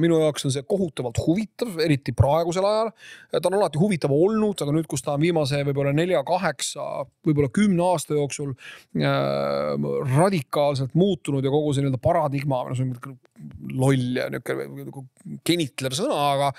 minu jaoks on see kohutavalt huvitav, eriti praegusel ajal. ta on alati huvitav olnud, aga nüüd, kus ta on viimase võib-olla nelja, kaheksa, võib-olla kümne aasta jooksul äh, radikaalselt muutunud ja kogu see nii-öelda paradigma, no see on loll ja niisugune nagu kenitlev sõna, aga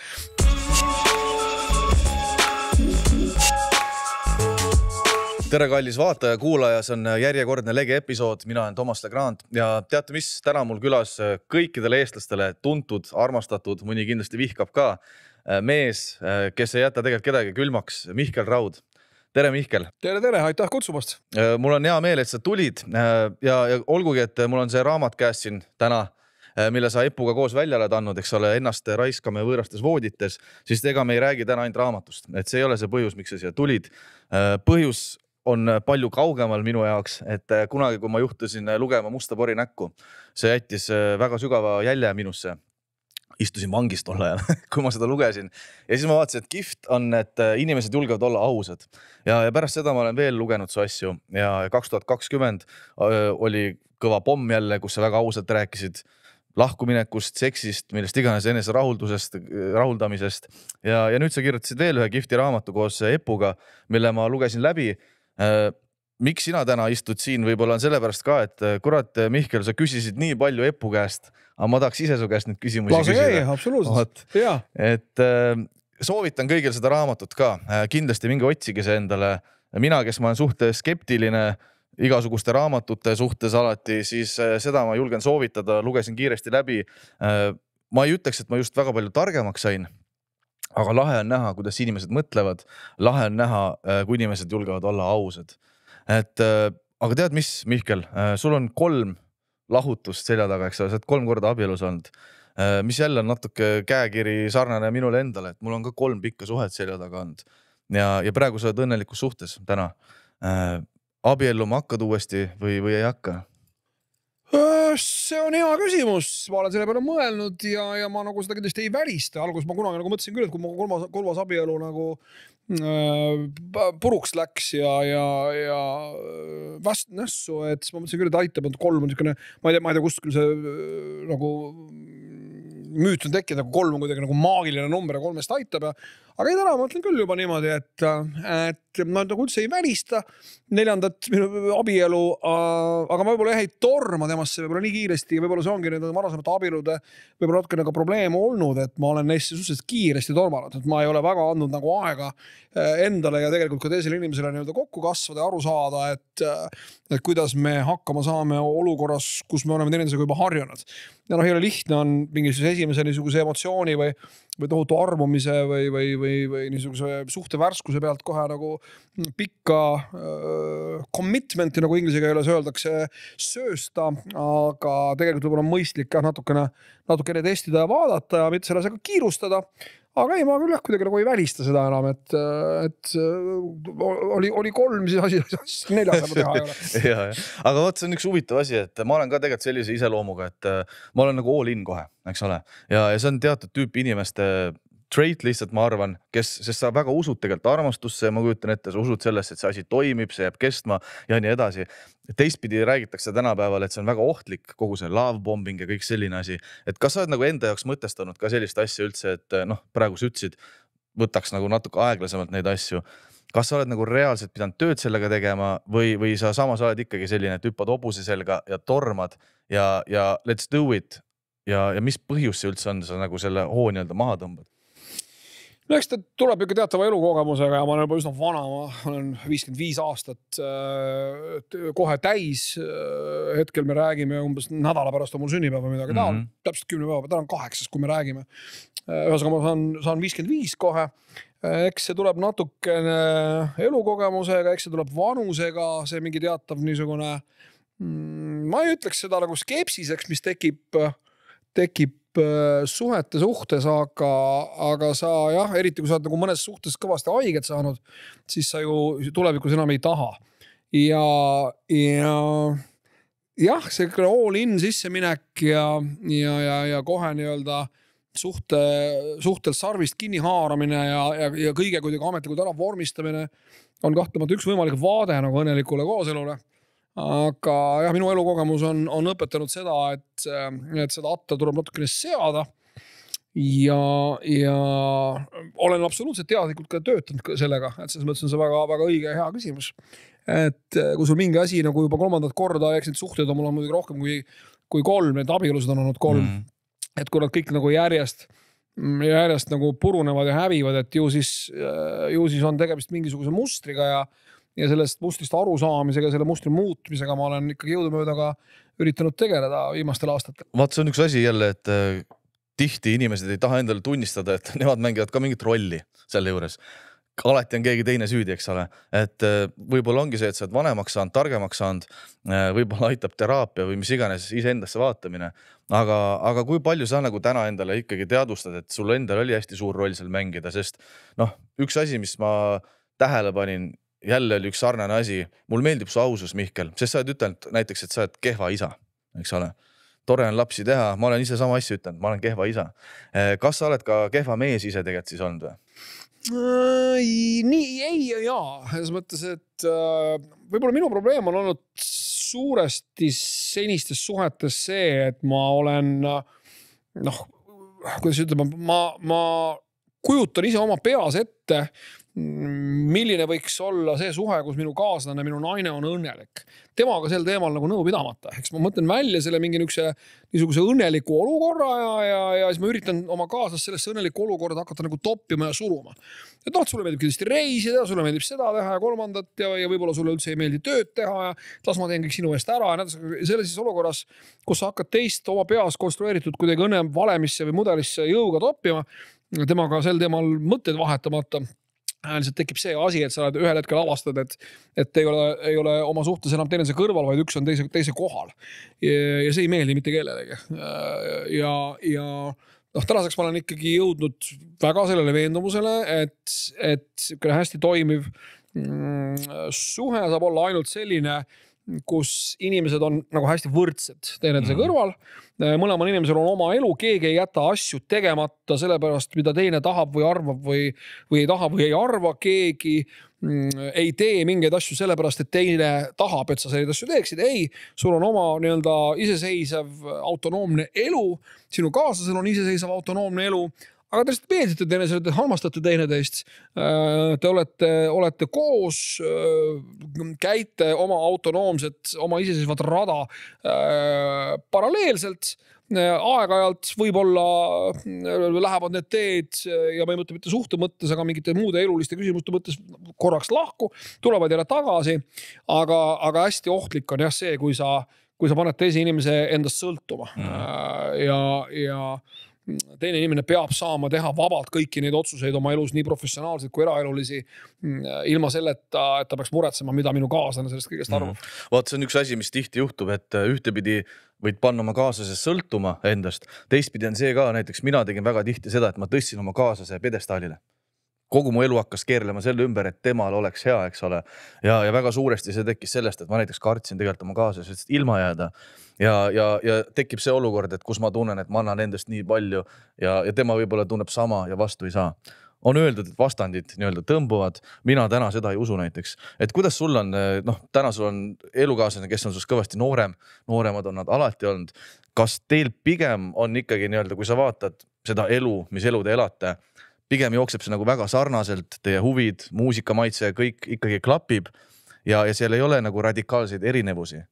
tere, kallis vaataja, kuulaja, see on järjekordne Lege episood, mina olen Toomas Legrand ja teate mis, täna mul külas kõikidele eestlastele tuntud, armastatud, mõni kindlasti vihkab ka äh, mees, äh, kes ei jäta tegelikult kedagi külmaks, Mihkel Raud. tere, Mihkel. tere, tere, aitäh kutsumast. Äh, mul on hea meel, et sa tulid ja, ja olgugi, et mul on see raamat käes siin täna mille sa Epuga koos välja oled andnud, eks ole, ennast raiskame võõrastes voodites, siis ega me ei räägi täna ainult raamatust, et see ei ole see põhjus, miks sa siia tulid. põhjus on palju kaugemal minu jaoks, et äh, kunagi, kui ma juhtusin äh, lugema Musta pori näkku, see jättis äh, väga sügava jälje minusse. istusin vangis tol ajal kui ma seda lugesin ja siis ma vaatasin, et kihvt on, et inimesed julgevad olla ausad ja, ja pärast seda ma olen veel lugenud su asju ja kaks tuhat kakskümmend oli kõva pomm jälle, kus sa väga ausalt rääkisid lahkuminekust, seksist, millest iganes eneserahuldusest, rahuldamisest ja, ja nüüd sa kirjutasid veel ühe kihvti raamatu koos Epuga, mille ma lugesin läbi Äh, miks sina täna istud siin, võib-olla on sellepärast ka, et äh, kurat, äh, Mihkel, sa küsisid nii palju Epu käest, aga ma tahaks ise su käest neid küsimusi Lase küsida. absoluutselt, jaa. et soovitan kõigil seda raamatut ka, kindlasti minge otsige see endale. mina, kes ma olen suht skeptiline igasuguste raamatute suhtes alati, siis seda ma julgen soovitada, lugesin kiiresti läbi. ma ei ütleks, et ma just väga palju targemaks sain aga lahe on näha, kuidas inimesed mõtlevad, lahe on näha, äh, kui inimesed julgevad olla ausad. et äh, aga tead, mis, Mihkel, äh, sul on kolm lahutust selja taga, eks ole, sa oled kolm korda abielus olnud. mis jälle on natuke käekiri sarnane minule endale, et mul on ka kolm pikka suhet selja taga olnud ja, ja praegu sa oled õnnelikus suhtes täna. abielluma hakkad uuesti või, või ei hakka? see on hea küsimus, ma olen selle peale mõelnud ja, ja ma nagu seda kindlasti ei välista, alguses ma kunagi nagu mõtlesin küll, et kui mu kolmas, kolmas abielu nagu äh, puruks läks ja, ja, ja äh, väst-, nässu, et siis ma mõtlesin küll, et aitab, et kolm on niisugune, ma ei tea, ma ei tea, kust küll see äh, nagu müüt on tekkinud, aga nagu kolm on kuidagi nagu maagiline number ja kolmest aitab ja aga ei, täna ma ütlen küll juba niimoodi, et, et ma nagu üldse ei välista neljandat abielu. aga ma võib-olla jah ei torma temasse võib-olla nii kiiresti ja võib-olla see ongi nende varasemate abielude võib-olla natukene ka probleem olnud, et ma olen neisse suhteliselt kiiresti tormanud, et ma ei ole väga andnud nagu aega eh, endale ja tegelikult ka teisele inimesele nii-öelda kokku kasvada ja aru saada, et, et kuidas me hakkama saame olukorras, kus me oleme teineteisega juba harjunud. ja noh, ei ole lihtne on mingisuguse esimese niisuguse emotsiooni või või tohutu armumise või, või, või, või niisuguse suhtevärskuse pealt kohe nagu pikka äh, commitment'i, nagu inglise keeles öeldakse, söösta. aga tegelikult võib-olla on mõistlik jah, natukene, natukene testida ja vaadata ja mitte sellega kiirustada aga ei, ma küll jah, kuidagi nagu ei välista seda enam, et, et oli, oli kolm, siis asi, siis neljas enam teha ei ole. ja, ja, aga vot see on üks huvitav asi, et ma olen ka tegelikult sellise iseloomuga, et ma olen nagu all in kohe, eks ole, ja, ja see on teatud tüüpi inimeste trait lihtsalt, ma arvan, kes, sest sa väga usud tegelikult armastusse ja ma kujutan ette, sa usud sellesse, et see asi toimib, see jääb kestma ja nii edasi. teistpidi räägitakse tänapäeval, et see on väga ohtlik, kogu see love bombing ja kõik selline asi, et kas sa oled nagu enda jaoks mõtestanud ka sellist asja üldse, et eh, noh, praegu sa ütlesid, võtaks nagu natuke aeglasemalt neid asju kas sa oled nagu reaalselt pidanud tööd sellega tegema või, või sa samas oled ikkagi selline, et hüppad hobuse selga ja tormad ja, ja let's do it ja, ja mis põhjus see üldse on, sa nagu selle hoo nii-öelda maha tõmbad? no eks ta tuleb ikka teatava elukogemusega ja ma olen juba üsna vana, ma olen viiskümmend viis aastat äh, kohe täis äh,. hetkel me räägime umbes nädala pärast on mul sünnipäev või midagi taolist mm -hmm., täpselt kümne päeva, täna on kaheksas, kui me räägime äh,. ühesõnaga, ma saan, saan viiskümmend viis kohe äh, eks see tuleb natukene elukogemusega, eks see tuleb vanusega, see mingi teatav niisugune mm,, ma ei ütleks seda nagu skepsiseks, mis tekib, tekib Äh, suhete suhtes, aga, aga sa jah, eriti kui sa oled nagu mõnes suhtes kõvasti haiget saanud, siis sa ju tulevikus enam ei taha. ja, ja jah, see all in sisseminek ja, ja, ja, ja kohe nii-öelda suhte, suhtel sarvist kinni haaramine ja, ja, ja kõige kuidagi ametlikult ära vormistamine on kahtlemata üks võimalik vaade nagu õnnelikule kooselule aga jah, minu elukogemus on, on õpetanud seda, et, et seda atta tuleb natukene seada. ja, ja olen absoluutselt teadlikult ka töötanud sellega, et selles mõttes on see väga-väga õige ja hea küsimus. et eh, kui sul mingi asi nagu juba kolmandat korda, eks neid suhteid on mul on muidugi rohkem kui, kui kolm, neid abielusid on olnud kolm mm.. et kui nad kõik nagu järjest järjest nagu purunevad ja hävivad, et ju siis, eh, ju siis on tegemist mingisuguse mustriga ja ja sellest mustrist arusaamisega, selle mustri muutmisega ma olen ikkagi jõudumööda ka üritanud tegeleda viimastel aastatel. vaat see on üks asi jälle, et äh, tihti inimesed ei taha endale tunnistada, et nemad mängivad ka mingit rolli selle juures. alati on keegi teine süüdi, eks ole, et äh, võib-olla ongi see, et sa oled vanemaks saanud, targemaks saanud, äh, võib-olla aitab teraapia või mis iganes iseendasse vaatamine. aga, aga kui palju sa nagu täna endale ikkagi teadvustad, et sul endal oli hästi suur roll seal mängida, sest noh, üks asi, mis ma tähele panin jälle oli üks sarnane asi, mulle meeldib su ausus, Mihkel, sest sa oled ütelnud näiteks, et sa oled kehva isa, eks ole. tore on lapsi teha, ma olen ise sama asja ütelnud, ma olen kehva isa. Eh, kas sa oled ka kehva mees ise tegelikult siis olnud või? nii ei ja jaa, selles mõttes, et äh, võib-olla minu probleem on olnud suuresti senistes suhetes see, et ma olen noh, kuidas ütleme, ma, ma kujutan ise oma peas ette milline võiks olla see suhe, kus minu kaaslane, minu naine on õnnelik. temaga sel teemal nagu nõu pidamata, eks ma mõtlen välja selle mingi niisuguse, niisuguse õnneliku olukorra ja, ja, ja siis ma üritan oma kaaslast sellesse õnnelikku olukorda hakata nagu toppima ja suruma. et noh, sulle meeldib kindlasti reisida, sulle meeldib seda teha ja kolmandat ja, ja võib-olla sulle üldse ei meeldi tööd teha ja las ma teen kõik sinu eest ära ja näiteks sellises olukorras, kus sa hakkad teist oma peas konstrueeritud kuidagi õnnevalemisse või mudelisse jõuga toppima temaga sel teemal mõtteid vahetamata lihtsalt tekib see asi, et sa oled ühel hetkel avastad, et, et ei ole, ei ole oma suhtes enam teineteise kõrval, vaid üks on teise, teise kohal. ja see ei meeldi mitte kellelegi. ja, ja noh, tänaseks ma olen ikkagi jõudnud väga sellele veendumusele, et, et sihukene hästi toimiv mm, suhe saab olla ainult selline kus inimesed on nagu hästi võrdsed teineteise mm. kõrval. Äh, mõlemal inimesel on oma elu, keegi ei jäta asju tegemata sellepärast, mida teine tahab või arvab või, või ei taha või ei arva, keegi mm, ei tee mingeid asju sellepärast, et teine tahab, et sa selliseid asju teeksid, ei. sul on oma nii-öelda iseseisev autonoomne elu, sinu kaaslasel on iseseisev autonoomne elu, aga te lihtsalt meeldite teineteisele, te hammastate teineteist. Äh, te olete, olete koos, äh, käite oma autonoomset, oma iseseisvat rada äh, paralleelselt aeg-ajalt võib-olla lähevad need teed ja ma ei mõtle mitte suhte mõttes, aga mingite muude eluliste küsimuste mõttes korraks lahku, tulevad jälle tagasi. aga, aga hästi ohtlik on jah see, kui sa, kui sa paned teise inimese endast sõltuma mm. ja, ja teine inimene peab saama teha vabalt kõiki neid otsuseid oma elus, nii professionaalseid kui eraelulisi. Mm, ilma selleta, et ta peaks muretsema, mida minu kaaslane sellest kõigest mhm. arvab mm. -hmm.. vot see on üks asi, mis tihti juhtub, et äh, ühtepidi võid panna oma kaaslase sõltuma endast, teistpidi on see ka näiteks mina tegin väga tihti seda, et ma tõstsin oma kaaslase pjedestaalile kogu mu elu hakkas keerlema selle ümber, et temal oleks hea, eks ole. ja, ja väga suuresti see tekkis sellest, et ma näiteks kartsin tegelikult oma kaaslasest ilma jääda. ja, ja, ja tekib see olukord, et kus ma tunnen, et ma annan endast nii palju ja, ja tema võib-olla tunneb sama ja vastu ei saa on öeldud, et vastandid nii-öelda tõmbuvad, mina täna seda ei usu näiteks, et kuidas sul on, noh, täna sul on elukaaslane, kes on sinust kõvasti noorem, nooremad on nad alati olnud. kas teil pigem on ikkagi nii-öelda, kui sa vaatad seda elu, mis elu te elate, pigem jookseb see nagu väga sarnaselt, teie huvid, muusikamaitse, kõik ikkagi klapib ja, ja seal ei ole nagu radikaalseid erinevusi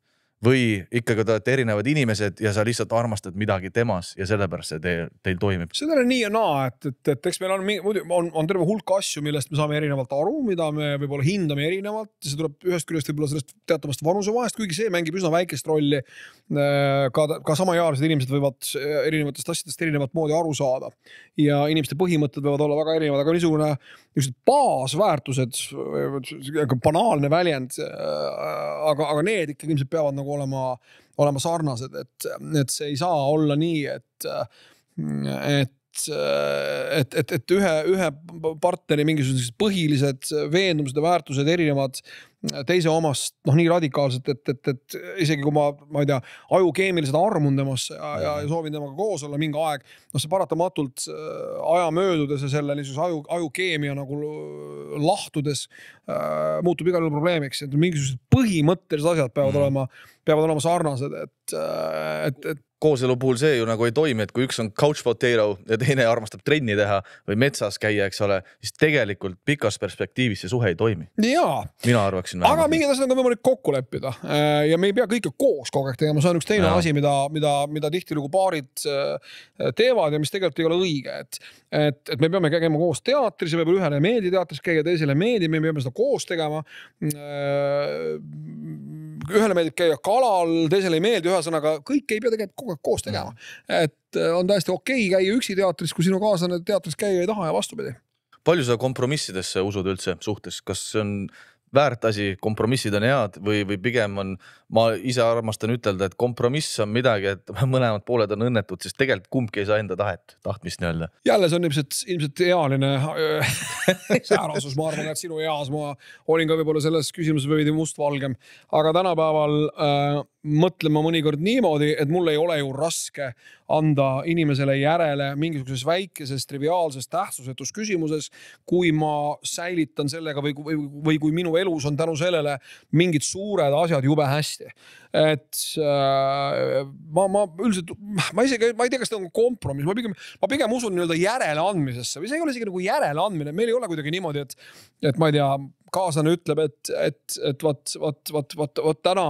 või ikkagi te olete erinevad inimesed ja sa lihtsalt armastad midagi temas ja sellepärast see teil, teil toimib? seda on nii ja naa, et, et, et eks meil on mingi, muidu on, on terve hulk asju, millest me saame erinevalt aru, mida me võib-olla hindame erinevalt. see tuleb ühest küljest võib-olla sellest teatavast vanusevahest, kuigi see mängib üsna väikest rolli. Äh, ka, ka samaealised inimesed võivad äh, erinevatest asjadest erinevat moodi aru saada ja inimeste põhimõtted võivad olla väga erinevad, aga niisugune, niisugused baasväärtused, äh, banaalne väljend, aga, aga need ikkagi ilmselt peavad nagu nagu olema, olema sarnased, et, et see ei saa olla nii, et, et et, et, et ühe, ühe partneri mingisugused põhilised veendumused ja väärtused erinevad teise omast noh, nii radikaalselt, et, et, et isegi kui ma, ma ei tea, aju keemiliselt armun temasse ja, ja, ja soovin temaga koos olla mingi aeg. noh, see paratamatult äh, aja möödudes ja selle niisuguse aju, ajukeemia nagu lahtudes äh, muutub igal juhul probleemiks, et mingisugused põhimõttelised asjad peavad mm. olema, peavad olema sarnased, et, äh, et, et kooselu puhul see ju nagu ei toimi, et kui üks on couch potato ja teine armastab trenni teha või metsas käia, eks ole, siis tegelikult pikas perspektiivis see suhe ei toimi. mina arvaks tahaksin. aga mingid asjad on ka võimalik kokku leppida äh, ja me ei pea kõike koos kogu aeg tegema, see on üks teine ja. asi, mida, mida, mida tihtilugu paarid äh, teevad ja mis tegelikult ei ole õige, et, et, et me peame käima koos teatris ja võib-olla ühele ei meeldi teatris käia, teisele ei meeldi, me peame seda koos tegema. Äh, ühele meeldib käia kalal, teisele ei meeldi, ühesõnaga kõike ei pea tegelikult kogu aeg koos tegema, et on täiesti okei okay käia üksi teatris, kui sinu kaaslane teatris käia ei taha ja vastupidi palju sa kompromissidesse usud üldse suhtes, kas see on väärt asi, kompromissid on head või, või pigem on, ma ise armastan ütelda, et kompromiss on midagi, et mõlemad pooled on õnnetud, sest tegelikult kumbki ei saa enda tahet, tahtmist nii-öelda. jälle, see on ilmselt, ilmselt ealine äh, säärasus, ma arvan, et sinu eas ma olin ka võib-olla selles küsimuses veidi mustvalgem, aga tänapäeval äh, mõtlema mõnikord niimoodi, et mul ei ole ju raske anda inimesele järele mingisuguses väikeses triviaalses tähtsusetus küsimuses, kui ma säilitan sellega või, või, või kui minu elus on tänu sellele mingid suured asjad jube hästi. et äh, ma, ma üldiselt, ma isegi, ma ei tea, kas ta on kompromiss, ma pigem, ma pigem usun nii-öelda järeleandmisesse või see ei ole isegi nagu järeleandmine, meil ei ole kuidagi niimoodi, et, et ma ei tea kaaslane ütleb, et, et, et vot, vot, vot, vot, vot täna,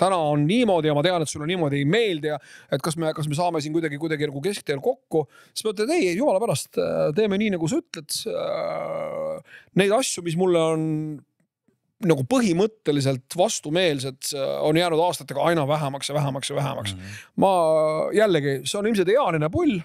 täna on niimoodi ja ma tean, et sulle niimoodi ei meeldi ja et kas me, kas me saame siin kuidagi, kuidagi nagu keskteel kokku. siis ma ütlen, et ei, jumala pärast, äh, teeme nii, nagu sa ütled. Äh, neid asju, mis mulle on nagu põhimõtteliselt vastumeelsed äh, on jäänud aastatega aina vähemaks ja vähemaks ja vähemaks mm. -hmm. ma jällegi, see on ilmselt ealine pull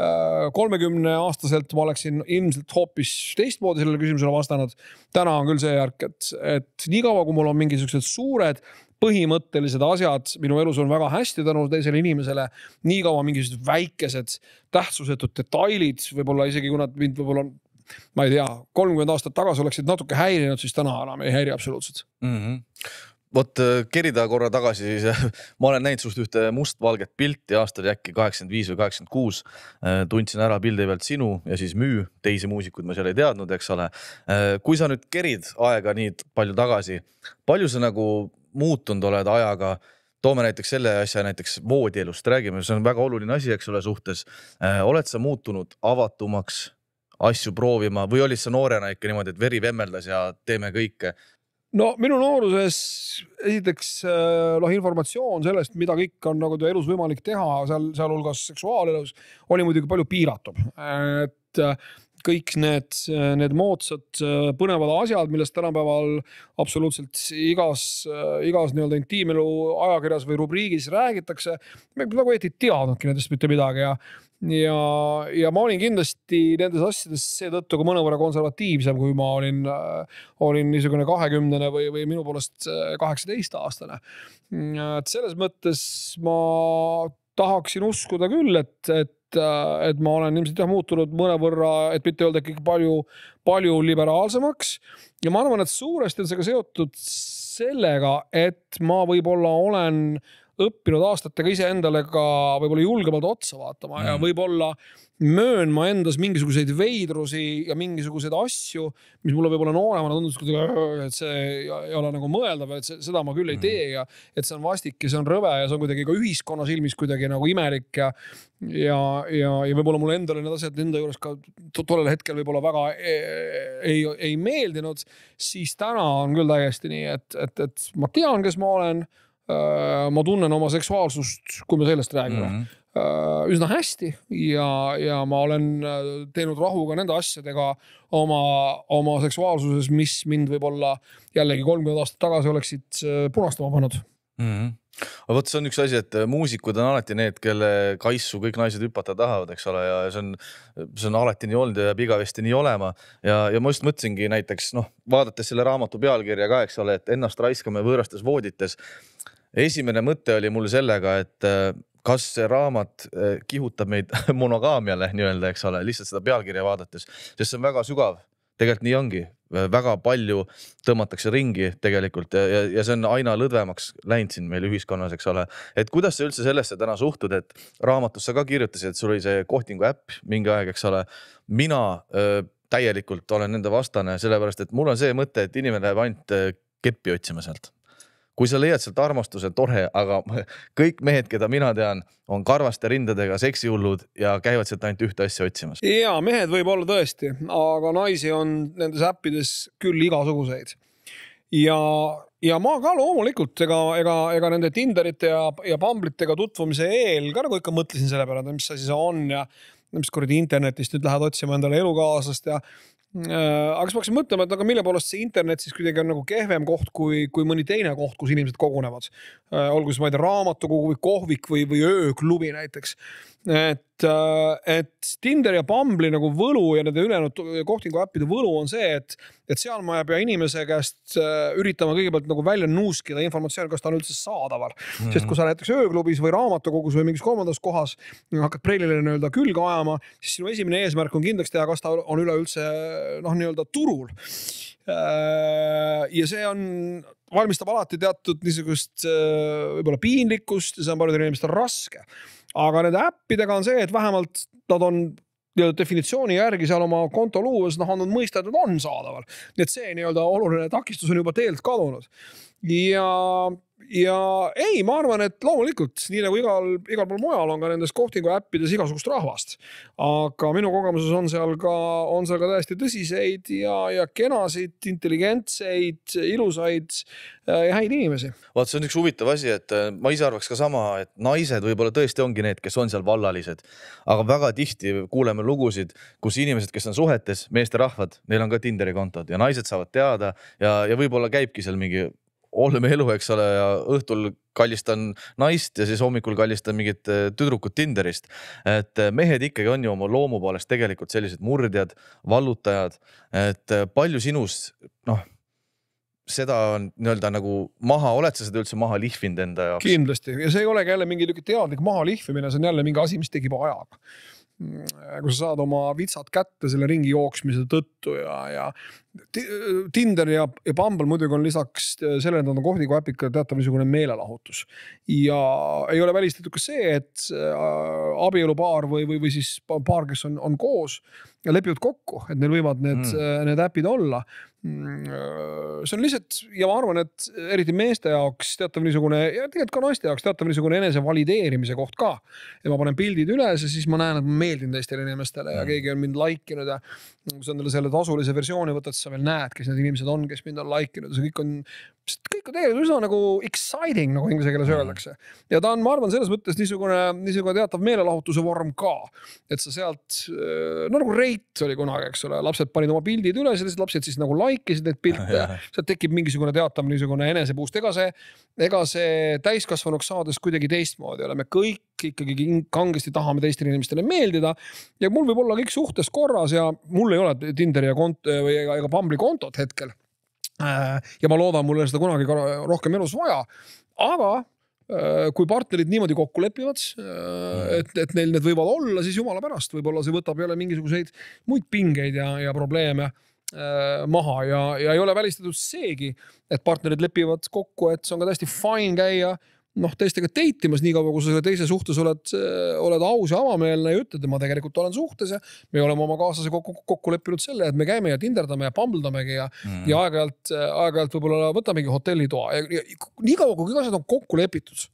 Äh, kolmekümneaastaselt ma oleksin ilmselt hoopis teistmoodi sellele küsimusele vastanud. täna on küll see järk, et, et niikaua, kui mul on mingisugused suured põhimõttelised asjad minu elus on väga hästi tänu teisele inimesele, niikaua mingisugused väikesed tähtsusetud detailid, võib-olla isegi kui nad mind võib-olla on ma ei tea, kolmkümmend aastat tagasi oleksid natuke häirinud, siis täna enam ei häiri absoluutselt mm. -hmm vot äh, kerida korra tagasi, siis äh, ma olen näinud sinust ühte mustvalget pilti, aasta oli äkki kaheksakümmend viis või kaheksakümmend kuus. Äh, tundsin ära pildi pealt sinu ja siis Müü, teisi muusikuid ma seal ei teadnud, eks ole. kui sa nüüd kerid aega nii palju tagasi, palju sa nagu muutunud oled ajaga? toome näiteks selle asja näiteks voodielust räägime, see on väga oluline asi, eks ole, suhtes. oled sa muutunud avatumaks, asju proovima või olid sa noorena ikka niimoodi, et veri vemmeldas ja teeme kõike no minu nooruses esiteks äh, noh, informatsioon sellest, mida kõik on nagu elus võimalik teha, seal sealhulgas seksuaalelus oli muidugi palju piiratum. et äh, kõik need, need moodsad äh, põnevad asjad, millest tänapäeval absoluutselt igas, igas nii-öelda intiimelu ajakirjas või rubriigis räägitakse, me nagu ei teadnudki nendest mitte midagi ja ja, ja ma olin kindlasti nendes asjades seetõttu ka mõnevõrra konservatiivsem, kui ma olin, äh, olin niisugune kahekümnene või, või minu poolest äh, kaheksateistaastane. et selles mõttes ma tahaksin uskuda küll, et, et, äh, et ma olen ilmselt jah muutunud mõnevõrra, et mitte öelda ikkagi palju, palju liberaalsemaks. ja ma arvan, et suuresti on see ka seotud sellega, et ma võib-olla olen äh, õppinud aastatega iseendale ka võib-olla julgemalt otsa vaatama mm. ja võib-olla möönma endas mingisuguseid veidrusi ja mingisuguseid asju, mis mulle võib-olla nooremana tundus, et see ei ole nagu mõeldav, et see, seda ma küll ei mm. tee ja et see on vastik ja see on rõve ja see on kuidagi ka ühiskonna silmis kuidagi nagu imelik ja ja, ja, ja võib-olla mulle endale need asjad enda juures ka tollel hetkel võib-olla väga e-, ei, ei meeldinud, siis täna on küll täiesti nii, et, et, et ma tean, kes ma olen Äh, ma tunnen oma seksuaalsust, kui me sellest räägime mm, -hmm. üsna hästi ja, ja ma olen äh, teinud rahu ka nende asjadega oma, oma seksuaalsuses, mis mind võib-olla jällegi kolmkümmend aastat tagasi oleksid punastama pannud mm. -hmm aga vot see on üks asi, et muusikud on alati need, kelle kaisu kõik naised hüpata tahavad, eks ole, ja see on, see on alati nii olnud ja jääb igavesti nii olema. ja, ja ma just mõtlesingi näiteks noh, vaadates selle raamatu pealkirja ka, eks ole, et ennast raiskame võõrastes voodites esimene mõte oli mul sellega, et äh, kas see raamat äh, kihutab meid monogaamiale nii-öelda, eks ole, lihtsalt seda pealkirja vaadates, sest see on väga sügav. tegelikult nii ongi, väga palju tõmmatakse ringi tegelikult ja, ja, ja see on aina lõdvemaks läinud siin meil ühiskonnas, eks ole. et kuidas sa üldse sellesse täna suhtud, et raamatus sa ka kirjutasid, et sul oli see kohtingu äpp mingi aeg, eks ole. mina öö, äh, täielikult olen nende vastane, sellepärast et mul on see mõte, et inimene läheb ainult keppi otsima sealt kui sa leiad sealt armastuse, tore, aga kõik mehed, keda mina tean, on karvaste rindadega seksihullud ja käivad sealt ainult ühte asja otsimas. ja mehed võib-olla tõesti, aga naisi on nendes äppides küll igasuguseid. ja, ja ma ka loomulikult ega, ega, ega nende Tinderite ja, ja Bumblitega tutvumise eel ka nagu ikka mõtlesin selle peale, et mis asi see on ja mis kuradi internetist nüüd lähed otsima endale elukaaslast ja Äh, aga siis ma hakkasin mõtlema, et aga mille poolest see internet siis kuidagi on nagu kehvem koht kui, kui mõni teine koht, kus inimesed kogunevad. Äh, olgu siis, ma ei tea, raamatukogu või kohvik või, või ööklubi näiteks et, äh, et Tinder ja Bumble'i nagu võlu ja nende ülejäänud kohtinguäppide võlu on see, et, et seal ma ei pea inimese käest äh, üritama kõigepealt nagu välja nuuskida informatsiooni, kas ta on üldse saadaval mm. -hmm. sest kui sa näiteks ööklubis või raamatukogus või mingis kolmandas kohas hakkad preilile nii-öelda külge ajama, siis sinu esimene eesmärk on kindlaks teha, kas ta on üleüldse noh, nii-öelda turul. Äh, ja see on valmistab alati teatud niisugust võib-olla piinlikkust ja see on paljudel inimestel raske aga nende äppidega on see, et vähemalt nad on definitsiooni järgi seal oma konto luues, noh, andnud mõista, et nad on saadaval. nii et see nii-öelda oluline takistus on juba teelt kadunud ja ja ei, ma arvan, et loomulikult nii nagu igal, igal pool mujal on ka nendes kohtingu äppides igasugust rahvast. aga minu kogemuses on seal ka, on seal ka täiesti tõsiseid ja, ja kenasid, intelligentseid, ilusaid äh, ja häid inimesi. vaat see on üks huvitav asi, et äh, ma ise arvaks ka sama, et naised võib-olla tõesti ongi need, kes on seal vallalised, aga väga tihti kuuleme lugusid, kus inimesed, kes on suhetes, meesterahvad, neil on ka Tinderi kontod ja naised saavad teada ja, ja võib-olla käibki seal mingi olmeelu, eks ole, ja õhtul kallistan naist ja siis hommikul kallistan mingit äh, tüdrukut Tinderist. et äh, mehed ikkagi on ju oma loomu poolest tegelikult sellised murdjad, vallutajad, et äh, palju sinus noh seda on nii-öelda nagu maha, oled sa seda üldse maha lihvinud enda jaoks? kindlasti ja see ei olegi jälle mingi niisugune teadlik maha lihvimine, see on jälle mingi asi, mis tekib ajaga. Äh, kui sa saad oma vitsad kätte selle ringi jooksmise tõttu ja, ja Tinder ja, ja Bumble muidugi on lisaks äh, sellele, et nad on kohviku äpika teatav niisugune meelelahutus. ja ei ole välistatud ka see, et äh, abielupaar või, või, või siis paar, kes on, on koos, lepivad kokku, et neil võivad need mm., need äpid olla Mm, äh, see on lihtsalt ja ma arvan, et eriti meeste jaoks teatav niisugune ja tegelikult ka naiste jaoks teatav niisugune enesevalideerimise koht ka. ja ma panen pildid üles ja siis ma näen, et ma meeldin teistele inimestele ja mm. keegi on mind like inud ja kui sa endale selle tasulise versiooni võtad, siis sa veel näed, kes need inimesed on, kes mind on like inud ja see kõik on, kõik on tegelikult üsna nagu exciting nagu inglise keeles mm. öeldakse. ja ta on, ma arvan, selles mõttes niisugune, niisugune teatav meelelahutuse vorm ka, et sa sealt äh, no nagu reit oli kunagi, eks ole, lapsed panid oma pildid üles ja teised lapsed siis nagu like vaikisid neid pilte, sealt tekib mingisugune teatav niisugune enesepuust, ega see, ega see täiskasvanuks saades kuidagi teistmoodi ei ole, me kõik ikkagi kangesti tahame teistele inimestele meeldida. ja mul võib olla kõik suhtes korras ja mul ei ole Tinderi ja kont- või ega, ega Bumble'i kontot hetkel. Äh, ja ma loodan, mul ei ole seda kunagi rohkem elus vaja, aga äh, kui partnerid niimoodi kokku lepivad, äh, et, et neil need võivad olla, siis jumala pärast, võib-olla see võtab jälle mingisuguseid muid pingeid ja, ja probleeme Äh, maha ja, ja ei ole välistatud seegi, et partnerid lepivad kokku, et see on ka täiesti fine käia noh, teistega date imas, niikaua kui sa selle teise suhtes oled, äh, oled aus ja avameelne ja ütled, et ma tegelikult olen suhtes ja me oleme oma kaaslasega kokku, kokku leppinud selle, et me käime ja tinderdame ja pambeldamegi ja mm. -hmm., ja aeg-ajalt, äh, aeg-ajalt võib-olla võtamegi hotellitoa ja, ja niikaua kui kõik asjad on kokku lepitud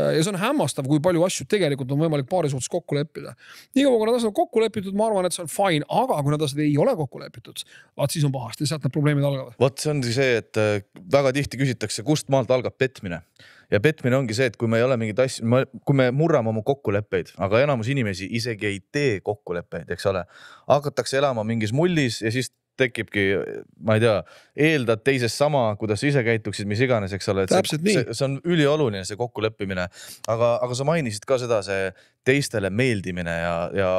Äh, ja see on hämmastav, kui palju asju tegelikult on võimalik paari suhtes kokku leppida. niikaua kui nad asjad on kokku lepitud, ma arvan, et see on fine, aga kui nad asjad ei ole kokku lepitud, vaat siis on pahasti, sealt need probleemid algavad. vot see ongi see, et äh, väga tihti küsitakse, kust maalt algab petmine ja petmine ongi see, et kui me ei ole mingeid asju, kui me murrame oma kokkuleppeid, aga enamus inimesi isegi ei tee kokkuleppeid, eks ole, hakatakse elama mingis mullis ja siis tekibki, ma ei tea, eeldad teisest sama, kuidas sa ise käituksid, mis iganes, eks ole. täpselt see, nii. see on ülioluline, see kokkuleppimine, aga, aga sa mainisid ka seda, see teistele meeldimine ja, ja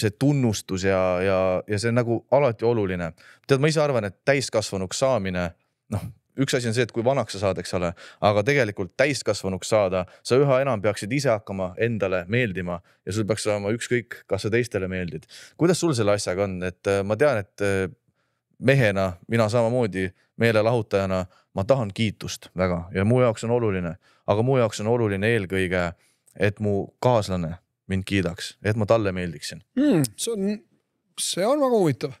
see tunnustus ja, ja, ja see on nagu alati oluline. tead, ma ise arvan, et täiskasvanuks saamine, noh üks asi on see, et kui vanaks sa saad, eks ole, aga tegelikult täiskasvanuks saada, sa üha enam peaksid ise hakkama endale meeldima ja sul peaks olema ükskõik, kas sa teistele meeldid. kuidas sul selle asjaga on, et äh, ma tean, et äh, mehena, mina samamoodi meelelahutajana, ma tahan kiitust väga ja mu jaoks on oluline, aga mu jaoks on oluline eelkõige, et mu kaaslane mind kiidaks, et ma talle meeldiksin mm,. see on, see on väga huvitav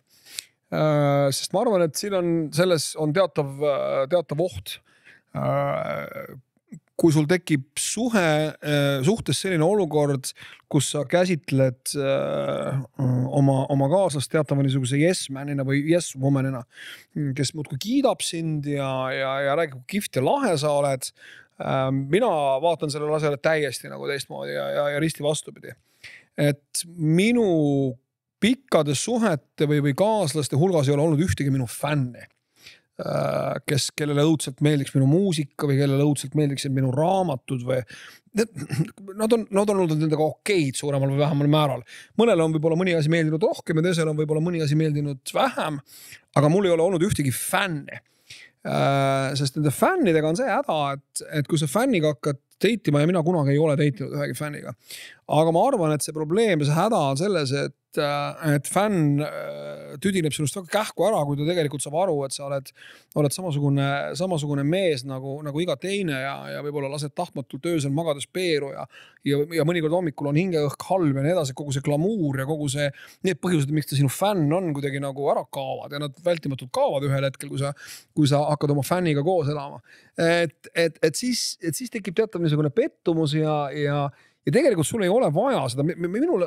Äh, sest ma arvan, et siin on, selles on teatav, äh, teatav oht. Äh, kui sul tekib suhe, suhtes selline olukord, kus sa käsitled oma, oma kaaslast teatava niisuguse yes man'ina või yes woman'ina, kes muudkui kiidab sind ja, ja, ja räägib, kui kihvt ja lahe sa oled mina vaatan sellele asjale täiesti nagu teistmoodi ja, ja, ja risti vastupidi. et minu pikkade suhete või, või kaaslaste hulgas ei ole olnud ühtegi minu fänne, äh, kes, kellele õudselt meeldiks minu muusika või kellele õudselt meeldiksid minu raamatud või. Nad on, nad on olnud nendega okeid suuremal või vähemal määral. mõnele on võib-olla mõni asi meeldinud rohkem ja teisele on võib-olla mõni asi meeldinud vähem. aga mul ei ole olnud ühtegi fänne äh, sest nende fännidega on see häda, et, et kui sa fänniga hakkad date ima ja mina kunagi ei ole date inud ühegi fänniga. aga ma arvan, et see probleem, see häda on selles, et, äh, et fänn äh, tüdineb sinust väga kähku ära, kui ta tegelikult saab aru, et sa oled, oled samasugune, samasugune mees nagu, nagu iga teine ja, ja võib-olla lased tahtmatult öösel magades peeru ja, ja, ja mõnikord hommikul on hingeõhk halb ja nii edasi, kogu see glamuur ja kogu see, need põhjused, miks ta sinu fänn on, kuidagi nagu ära kaovad ja nad vältimatult kaovad ühel hetkel, kui sa, kui sa hakkad oma fänniga koos elama. et, et, et siis, et siis tekib teatav mingisugune pettumus ja, ja, ja tegelikult sul ei ole vaja seda, minule,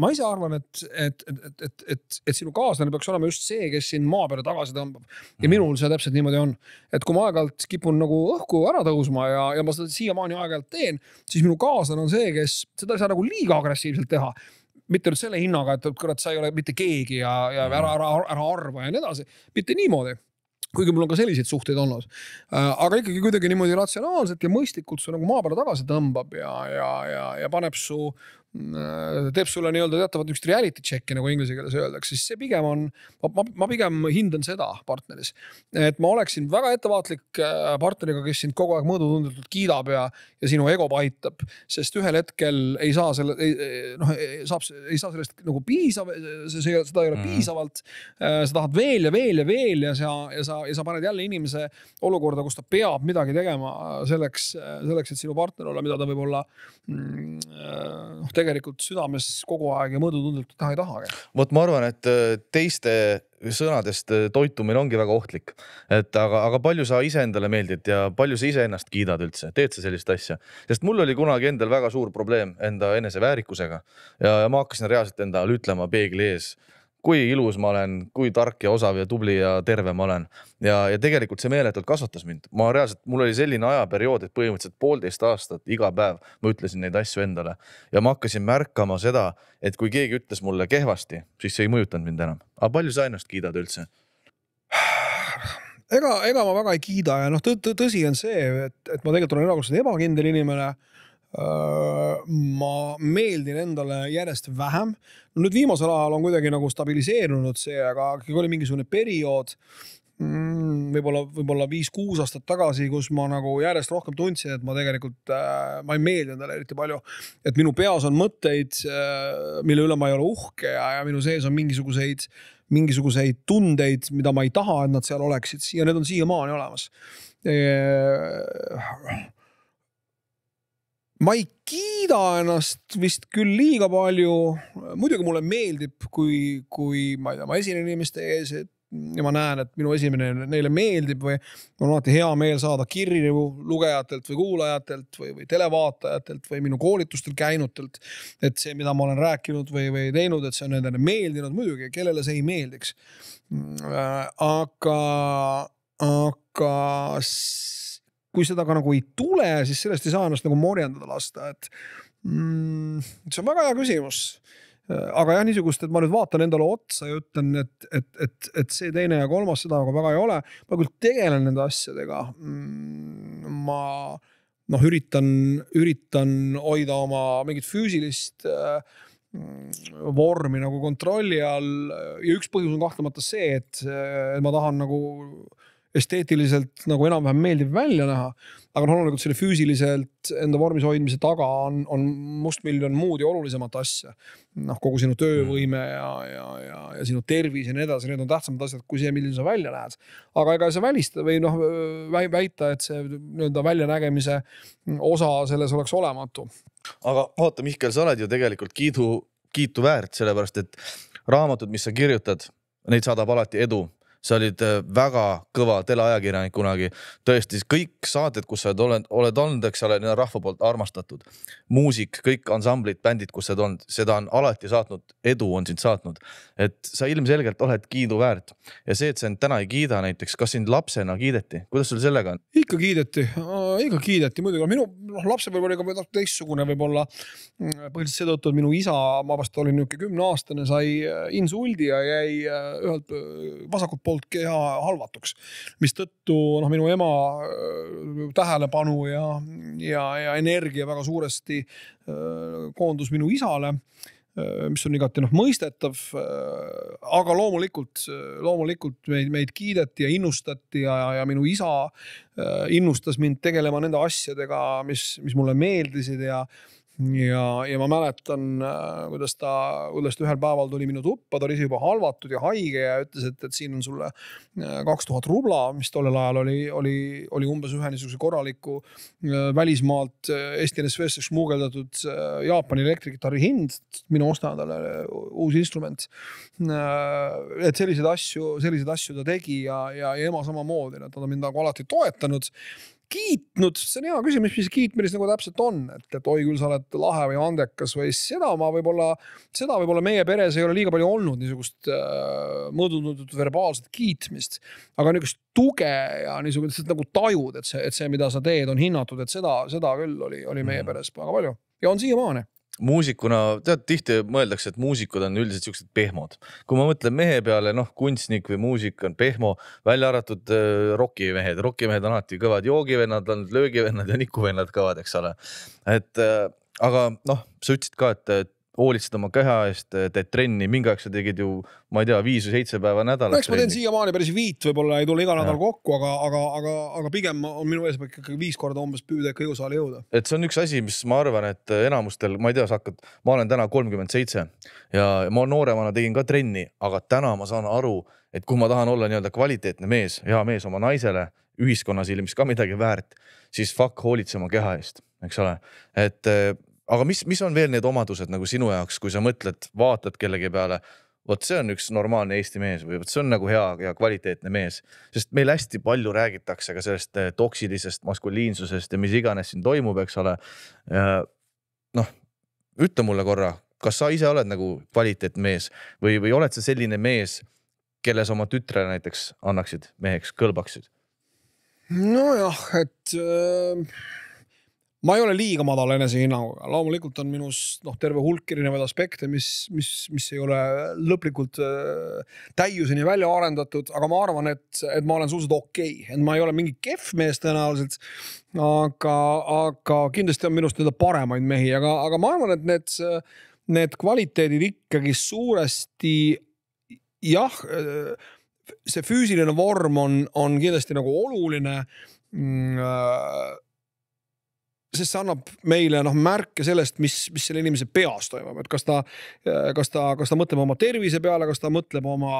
ma ise arvan, et, et, et, et, et, et sinu kaaslane peaks olema just see, kes sind maa peale tagasi tõmbab. ja mhm. minul see täpselt niimoodi on, et kui ma aeg-ajalt kipun nagu õhku ära tõusma ja, ja ma seda siiamaani aeg-ajalt teen, siis minu kaaslane on see, kes seda ei saa nagu liiga agressiivselt teha mitte nüüd selle hinnaga, et kurat, sa ei ole mitte keegi ja, ja ära, ära, ära arva ja nii edasi, mitte niimoodi kuigi mul on ka selliseid suhteid olnud. Äh, aga ikkagi kuidagi niimoodi ratsionaalselt ja mõistlikult su nagu maa peale tagasi tõmbab ja, ja, ja, ja paneb su Äh, teeb sulle nii-öelda teatavat niisugust reality check'i nagu inglise keeles öeldakse, siis see pigem on, ma, ma pigem hindan seda partneris. et ma oleksin väga ettevaatlik äh, partneriga, kes sind kogu aeg mõõdutundetult kiidab ja, ja sinu ego paitab. sest ühel hetkel ei saa selle, noh, saab, ei saa sellest nagu piisav, seda ei ole mm. piisavalt. Äh, sa tahad veel ja veel ja veel ja sa, ja sa, ja sa paned jälle inimese olukorda, kus ta peab midagi tegema selleks, selleks, et sinu partner olla, mida ta võib-olla mm, noh, tegelikult südames kogu aeg ja mõõdutundlikult teha ei taha. vot ma arvan, et äh, teiste sõnadest äh, toitumine ongi väga ohtlik. et aga, aga palju sa iseendale meeldid ja palju sa iseennast kiidad üldse, teed sa sellist asja? sest mul oli kunagi endal väga suur probleem enda eneseväärikusega ja ma hakkasin reaalselt endale ütlema peegli ees kui ilus ma olen, kui tark ja osav ja tubli ja terve ma olen. ja, ja tegelikult see meeletult kasvatas mind, ma reaalselt, mul oli selline ajaperiood, et põhimõtteliselt poolteist aastat iga päev ma ütlesin neid asju endale ja ma hakkasin märkama seda, et kui keegi ütles mulle kehvasti, siis see ei mõjutanud mind enam. aga palju sa ennast kiidad üldse? ega, ega ma väga ei kiida ja noh tõ, tõsi on see, et, et ma tegelikult olen erakordselt ebakindel inimene Äh, ma meeldin endale järjest vähem. no nüüd viimasel ajal on kuidagi nagu stabiliseerunud see, aga ikkagi oli mingisugune periood mm,, võib-olla, võib-olla viis-kuus aastat tagasi, kus ma nagu järjest rohkem tundsin, et ma tegelikult äh,, ma ei meeldi endale eriti palju. et minu peas on mõtteid äh,, mille üle ma ei ole uhke ja, ja minu sees on mingisuguseid, mingisuguseid tundeid, mida ma ei taha, et nad seal oleksid ja need on siiamaani olemas e ma ei kiida ennast vist küll liiga palju. muidugi mulle meeldib, kui, kui ma ei tea, ma esinen inimeste ees, et ja ma näen, et minu esimene neile meeldib või on alati hea meel saada kirju lugejatelt või kuulajatelt või, või televaatajatelt või minu koolitustel käinutelt. et see, mida ma olen rääkinud või, või teinud, et see on nendele meeldinud, muidugi, kellele see ei meeldiks. Äh, aga, aga kui seda ka nagu ei tule, siis sellest ei saa ennast nagu morjendada lasta, et mm, see on väga hea küsimus aga jah, niisugust, et ma nüüd vaatan endale otsa ja ütlen, et, et, et, et see teine ja kolmas, seda aga väga ei ole. ma küll tegelen nende asjadega. Mm, ma noh, üritan, üritan hoida oma mingit füüsilist äh, vormi nagu kontrolli all ja üks põhjus on kahtlemata see, et ma tahan nagu esteetiliselt nagu enam-vähem meeldib välja näha. aga noh, loomulikult selle füüsiliselt enda vormis hoidmise taga on, on mustmiljon muud ja olulisemat asja. noh, kogu sinu töövõime mm. ja, ja, ja, ja sinu tervis ja nii edasi, need on tähtsamad asjad kui see, milline sa välja näed. aga ega sa välista või noh, väita, et see nii-öelda väljanägemise osa selles oleks olematu. aga oota, Mihkel, sa oled ju tegelikult kiidu, kiitu väärt, sellepärast et raamatud, mis sa kirjutad, neid saadab alati edu sa olid äh, väga kõva teleajakirjanik kunagi. tõesti, kõik saated, kus sa oled, oled olnud, eks ole, need on rahva poolt armastatud. muusik, kõik ansamblid, bändid, kus sa oled olnud, seda on alati saatnud, edu on sind saatnud. et sa ilmselgelt oled kiidu väärt ja see, et sind täna ei kiida näiteks, kas sind lapsena kiideti, kuidas sul sellega on? ikka kiideti, ikka kiideti muidugi, minu noh, lapsepõlv oli ka teistsugune võib-olla. põhiliselt seetõttu, et minu isa, ma vast olin nihuke kümneaastane, sai äh, insuldi ja jäi äh, ühelt vasakult poolt poolt keha halvatuks. mistõttu noh, minu ema äh, tähelepanu ja, ja, ja energia väga suuresti äh, koondus minu isale äh, mis on igati noh mõistetav. aga loomulikult, loomulikult meid, meid kiideti ja innustati ja, ja minu isa innustas mind tegelema nende asjadega, mis, mis mulle meeldisid ja ja, ja ma mäletan, äh, kuidas ta, kuidas ta ühel päeval tuli minu tuppa, ta oli ise juba halvatud ja haige ja ütles, et, et siin on sulle äh, kaks tuhat rubla, mis tollel ajal oli, oli, oli umbes ühe niisuguse korraliku äh, välismaalt Eesti NSV-sse smuugeldatud Jaapani elektrikitarri hind. mine osta endale uus instrument. et selliseid asju, selliseid asju ta tegi ja, ja, ja ema samamoodi, nad on mind nagu alati toetanud kiitnud, see on hea küsimus, mis kiitmine siis nagu täpselt on, et, et oi küll, sa oled lahe või andekas või seda ma võib-olla, seda võib-olla meie peres ei ole liiga palju olnud, niisugust äh, mõõdutatud verbaalset kiitmist. aga niisugust tuge ja niisugused nagu tajud, et see, et see, mida sa teed, on hinnatud, et seda, seda küll oli, oli meie mhm. peres väga palju ja on siiamaani muusikuna, tead, tihti mõeldakse, et muusikud on üldiselt siuksed pehmod. kui ma mõtlen mehe peale, noh, kunstnik või muusik on pehmo, välja arvatud äh, rokimehed, rokimehed on alati kõvad joogivennad, on löögivennad ja nikuvennad kõvad, eks ole. et äh, aga noh, sa ütlesid ka, et hoolitsed oma keha eest, teed trenni, mingi aeg sa tegid ju, ma ei tea, viis või seitse päeva nädalas. no eks ma teen siiamaani päris viit, võib-olla ei tule iga nädal kokku, aga, aga, aga, aga pigem on minu eesmärk ikkagi viis korda umbes püüda ikka jõusaali jõuda. et see on üks asi, mis ma arvan, et enamustel, ma ei tea, sa hakkad, ma olen täna kolmkümmend seitse ja ma nooremana tegin ka trenni, aga täna ma saan aru, et kui ma tahan olla nii-öelda kvaliteetne mees, hea mees oma naisele, ühiskonna silmis ka midagi väärt, siis fuck hoolitse oma keha eest, eks ole, et aga mis, mis on veel need omadused nagu sinu jaoks, kui sa mõtled, vaatad kellegi peale, vot see on üks normaalne Eesti mees või vot see on nagu hea ja kvaliteetne mees, sest meil hästi palju räägitakse ka sellest eh, toksilisest maskuliinsusest ja mis iganes siin toimub, eks ole. noh, ütle mulle korra, kas sa ise oled nagu kvaliteetmees või, või oled sa selline mees, kelle sa oma tütrele näiteks annaksid meheks, kõlbaksid? nojah, et äh ma ei ole liiga madala enesehinnanguga, loomulikult on minus noh, terve hulk erinevaid aspekte, mis, mis, mis ei ole äh, lõplikult äh, täiuseni välja arendatud, aga ma arvan, et, et ma olen suhteliselt okei okay., et ma ei ole mingi kehv mees tõenäoliselt. aga, aga kindlasti on minust nii-öelda paremaid mehi, aga, aga ma arvan, et need, need kvaliteedid ikkagi suuresti jah, see füüsiline vorm on, on kindlasti nagu oluline mm, äh, sest see annab meile noh märke sellest, mis, mis selle inimese peas toimub, et kas ta, kas ta, kas ta mõtleb oma tervise peale, kas ta mõtleb oma,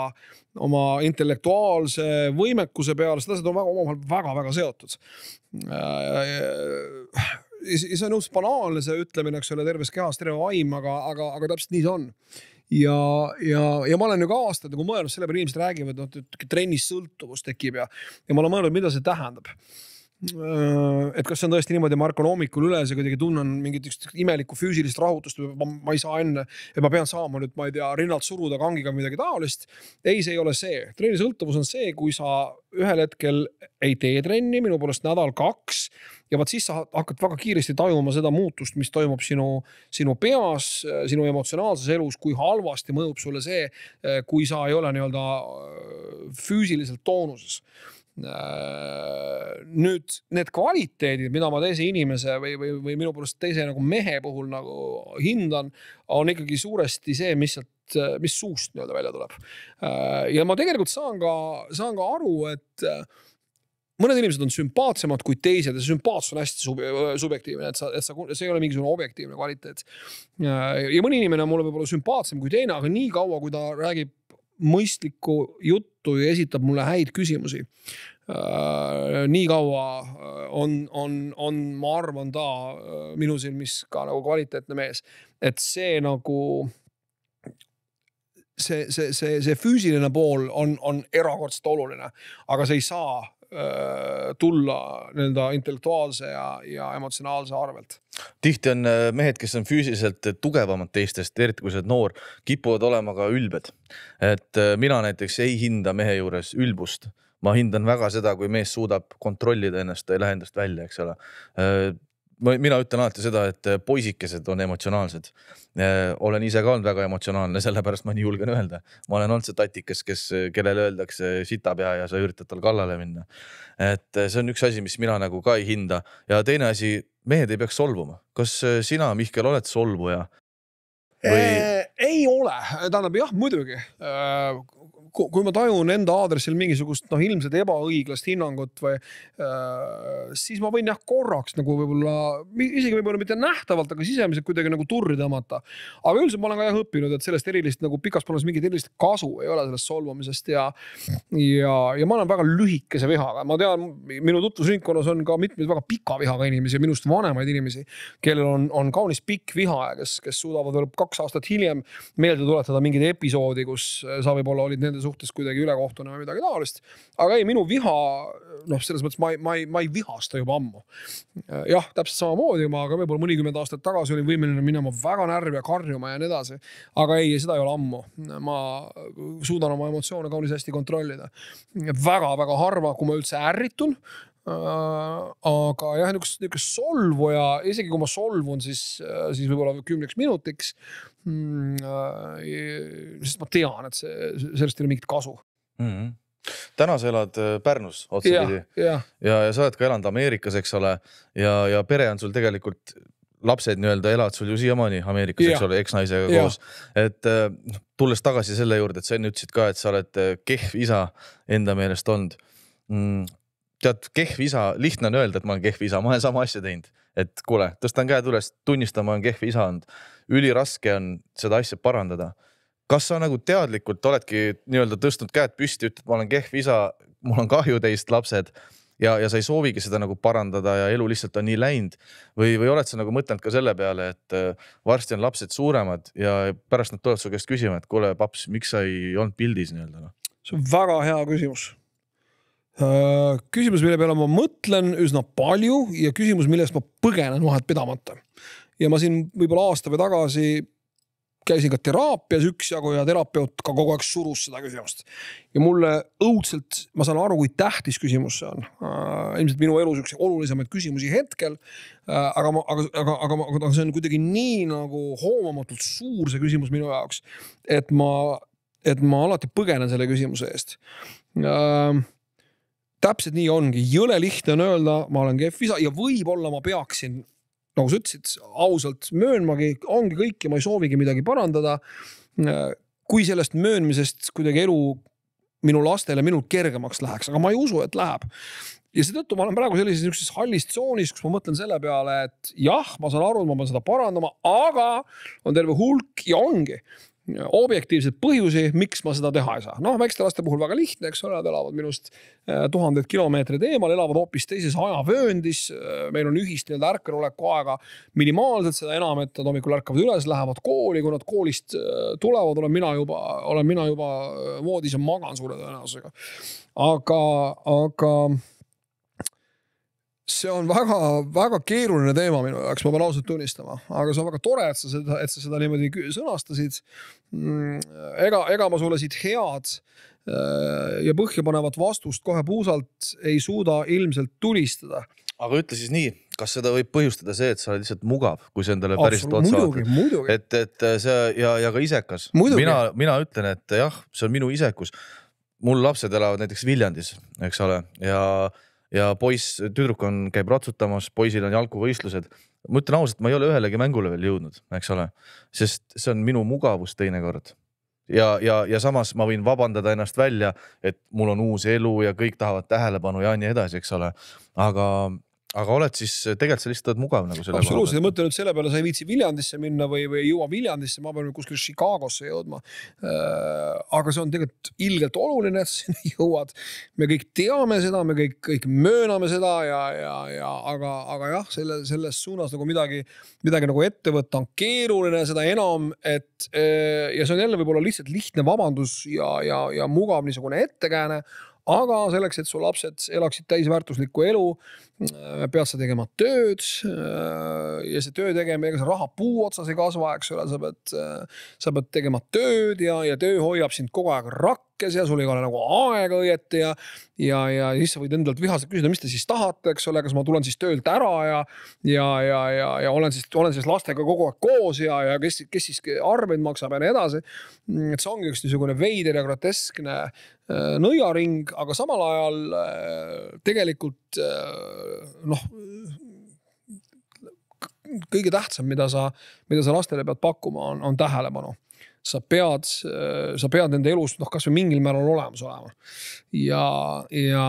oma intellektuaalse võimekuse peale, seda asjad on väga omavahel väga-väga seotud. ja see on õudselt banaalne, see ütlemine, eks ole, terves kehas terve vaim, aga, aga, aga täpselt nii see on ja, ja, ja ma olen ju nagu ka aastaid nagu mõelnud selle peale, inimesed räägivad, noh trennis sõltuvus tekib ja, ja ma olen mõelnud, mida see tähendab Äh, et kas see on tõesti niimoodi, ma ärkan hommikul üles ja kuidagi tunnen mingit imelikku füüsilist rahutust või ma ei saa enne, et ma pean saama nüüd, ma ei tea, rinnalt suruda kangiga või midagi taolist. ei, see ei ole see, treeni sõltuvus on see, kui sa ühel hetkel ei tee trenni, minu poolest nädal-kaks ja vot siis sa hakkad väga kiiresti tajuma seda muutust, mis toimub sinu, sinu peas, sinu emotsionaalses elus, kui halvasti mõjub sulle see, kui sa ei ole nii-öelda äh, füüsiliselt toonuses Äh, nüüd need kvaliteedid, mida ma teise inimese või, või, või minu poolest teise nagu mehe puhul nagu hindan, on ikkagi suuresti see, mis sealt mis suust nii-öelda välja tuleb. Äh, ja ma tegelikult saan ka, saan ka aru, et äh, mõned inimesed on sümpaatsemad kui teised ja see sümpaatsus on hästi sub subjektiivne, et sa, et sa, see ei ole mingisugune objektiivne kvaliteet. ja mõni inimene on mulle võib-olla sümpaatsem kui teine, aga niikaua, kui ta räägib mõistlikku juttu ja esitab mulle häid küsimusi. Äh, nii kaua äh, on, on, on, ma arvan, ta äh, minu silmis ka nagu kvaliteetne mees, et see nagu see, see, see, see füüsiline pool on, on erakordselt oluline, aga see ei saa tulla nii-öelda intellektuaalse ja, ja emotsionaalse arvelt tihti on äh, mehed, kes on füüsiliselt tugevamad teistest, eriti kui sa oled noor, kipuvad olema ka ülbed. et äh, mina näiteks ei hinda mehe juures ülbust ma hindan väga seda, kui mees suudab kontrollida ennast, ei lähe endast välja, eks ole. Äh, mina ütlen alati seda, et äh, poisikesed on emotsionaalsed. Äh, olen ise ka olnud väga emotsionaalne, sellepärast ma nii julgen öelda. ma olen olnud see tatikas, kes, kellele öeldakse äh, sita pea ja sa üritad tal kallale minna. et see on üks asi, mis mina nagu ka ei hinda ja teine asi, mehed ei peaks solvuma. kas sina, Mihkel, oled solvuja? Või... ei ole, tähendab jah, muidugi kui ma tajun enda aadressil mingisugust noh, ilmselt ebaõiglast hinnangut või äh, siis ma võin jah, korraks nagu võib-olla, isegi võib-olla mitte nähtavalt, aga sisemiselt kuidagi nagu turri tõmmata. aga üldiselt ma olen ka jah õppinud, et sellest erilist nagu pikas plaanis mingit erilist kasu ei ole sellest solvamisest ja, ja, ja ma olen väga lühikese vihaga, ma tean, minu tutvusringkonnas on ka mitmeid väga pika vihaga inimesi, minust vanemaid inimesi, kellel on, on kaunis pikk viha ja kes, kes suudavad veel kaks aastat hiljem meelde tuletada mingit episoodi, kus eh, sa võib-olla olid nende suhtes kuidagi ülekohtune või midagi taolist. aga ei, minu viha, noh, selles mõttes ma ei, ma ei, ma ei vihasta juba ammu. jah, täpselt samamoodi ma ka võib-olla mõnikümmend aastat tagasi olin võimeline minema väga närvi ja karjuma ja nii edasi. aga ei, seda ei ole ammu. ma suudan oma emotsioone kaunis hästi kontrollida. väga-väga harva, kui ma üldse ärritun Äh, aga jah, niisugust, niisugust solvu ja isegi kui ma solvun, siis, äh, siis võib-olla kümneks minutiks mm,. Äh, sest ma tean, et see, sellest ei ole mingit kasu mm. -hmm täna sa elad Pärnus otsapidi ja, ja, ja sa oled ka elanud Ameerikas, eks ole, ja, ja pere on sul tegelikult, lapsed nii-öelda elavad sul ju siiamaani Ameerikas, eks ole, eksnaisega koos. et tulles tagasi selle juurde, et sa enne ütlesid ka, et sa oled kehv isa enda meelest olnud mm tead, kehv isa, lihtne on öelda, et ma olen kehv isa, ma olen sama asja teinud, et kuule, tõstan käed üles, tunnistan, ma olen kehv isa olnud. üliraske on seda asja parandada. kas sa nagu teadlikult oledki nii-öelda tõstnud käed püsti, ütled, ma olen kehv isa, mul on kahju teist, lapsed ja, ja sa ei soovigi seda nagu parandada ja elu lihtsalt on nii läinud või, või oled sa nagu mõtelnud ka selle peale, et äh, varsti on lapsed suuremad ja pärast nad tulevad su käest küsima, et kuule, paps, miks sa ei olnud pildis nii-öelda noh? see on väga hea küsimus Äh, küsimus, mille peale ma mõtlen üsna palju ja küsimus, millest ma põgenen vahet pidamata. ja ma siin võib-olla aasta või tagasi käisin ka teraapias üksjagu ja terapeut ka kogu aeg surus seda küsimust. ja mulle õudselt, ma saan aru, kui tähtis küsimus see on äh,. ilmselt minu elus üks olulisemaid küsimusi hetkel äh,. aga ma, aga, aga, aga, aga see on kuidagi nii nagu hoomamatult suur see küsimus minu jaoks, et ma, et ma alati põgenen selle küsimuse eest äh, täpselt nii ongi, jõle lihtne on öelda, ma olen kehv isa ja võib-olla ma peaksin, nagu sa ütlesid, ausalt möönmagi, ongi kõik ja ma ei soovigi midagi parandada. kui sellest möönmisest kuidagi elu minu lastele, minul kergemaks läheks, aga ma ei usu, et läheb. ja seetõttu ma olen praegu sellises niisuguses hallis tsoonis, kus ma mõtlen selle peale, et jah, ma saan aru, et ma pean seda parandama, aga on terve hulk ja ongi objektiivseid põhjusi, miks ma seda teha ei saa. noh, väikeste laste puhul väga lihtne, eks ole, nad elavad minust äh, tuhandeid kilomeetreid eemal, elavad hoopis teises ajavööndis. Äh, meil on ühist nii-öelda ärkveloleku aega minimaalselt, seda enam, et nad hommikul ärkavad üles, lähevad kooli, kui nad koolist äh, tulevad, olen mina juba, olen mina juba voodis ja magan suure tõenäosusega. aga, aga see on väga-väga keeruline teema minu jaoks, ma pean ausalt tunnistama, aga see on väga tore, et sa seda, et sa seda niimoodi sõnastasid. Mm, ega, ega ma sulle siit head äh, ja põhjapanevat vastust kohe puusalt ei suuda ilmselt tulistada. aga ütle siis nii, kas seda võib põhjustada see, et sa oled lihtsalt mugav, kui sa endale päris otsa vaatad, et, et äh, see ja, ja ka isekas. mina, mina ütlen, et jah, see on minu isekus. mul lapsed elavad näiteks Viljandis, eks ole, ja ja poiss, tüdruk on, käib ratsutamas, poisil on jalguvõistlused. ma ütlen ausalt, ma ei ole ühelegi mängule veel jõudnud, eks ole, sest see on minu mugavus teinekord ja, ja, ja samas ma võin vabandada ennast välja, et mul on uus elu ja kõik tahavad tähelepanu ja nii edasi, eks ole. aga aga oled siis, tegelikult sa lihtsalt oled mugav nagu selle absoluutselt, ma mõtlen nüüd selle peale, sa ei viitsi Viljandisse minna või, või ei jõua Viljandisse, ma pean kuskile Chicagosse jõudma. Äh, aga see on tegelikult ilgelt oluline, et sa sinna jõuad. me kõik teame seda, me kõik, kõik mööname seda ja, ja, ja aga, aga jah, selle, selles suunas nagu midagi, midagi nagu ette võtta on keeruline, seda enam, et äh, ja see on jälle võib-olla lihtsalt lihtne vabandus ja, ja, ja mugav niisugune ettekääne aga selleks, et su lapsed elaksid täisväärtuslikku elu, äh, pead sa tegema tööd. Äh, ja see töö tegemine, ega sa raha puu otsas ei kasva, eks ole, sa pead, äh, sa pead tegema tööd ja, ja töö hoiab sind kogu aeg rakkes pakkes ja sul ei ole nagu aega õieti ja. ja, ja siis sa võid endalt vihaselt küsida, mis te siis tahate, eks ole, kas ma tulen siis töölt ära ja, ja, ja, ja, ja olen siis, olen siis lastega kogu aeg koos ja, ja kes, kes siis arveid maksab ja nii edasi. Mm, et see ongi üks niisugune veider ja groteskne äh, nõiaring, aga samal ajal äh, tegelikult äh, noh kõige tähtsam, mida sa, mida sa lastele pead pakkuma, on, on tähelepanu sa pead, sa pead nende elus noh, kasvõi mingil määral olemas olema. ja, ja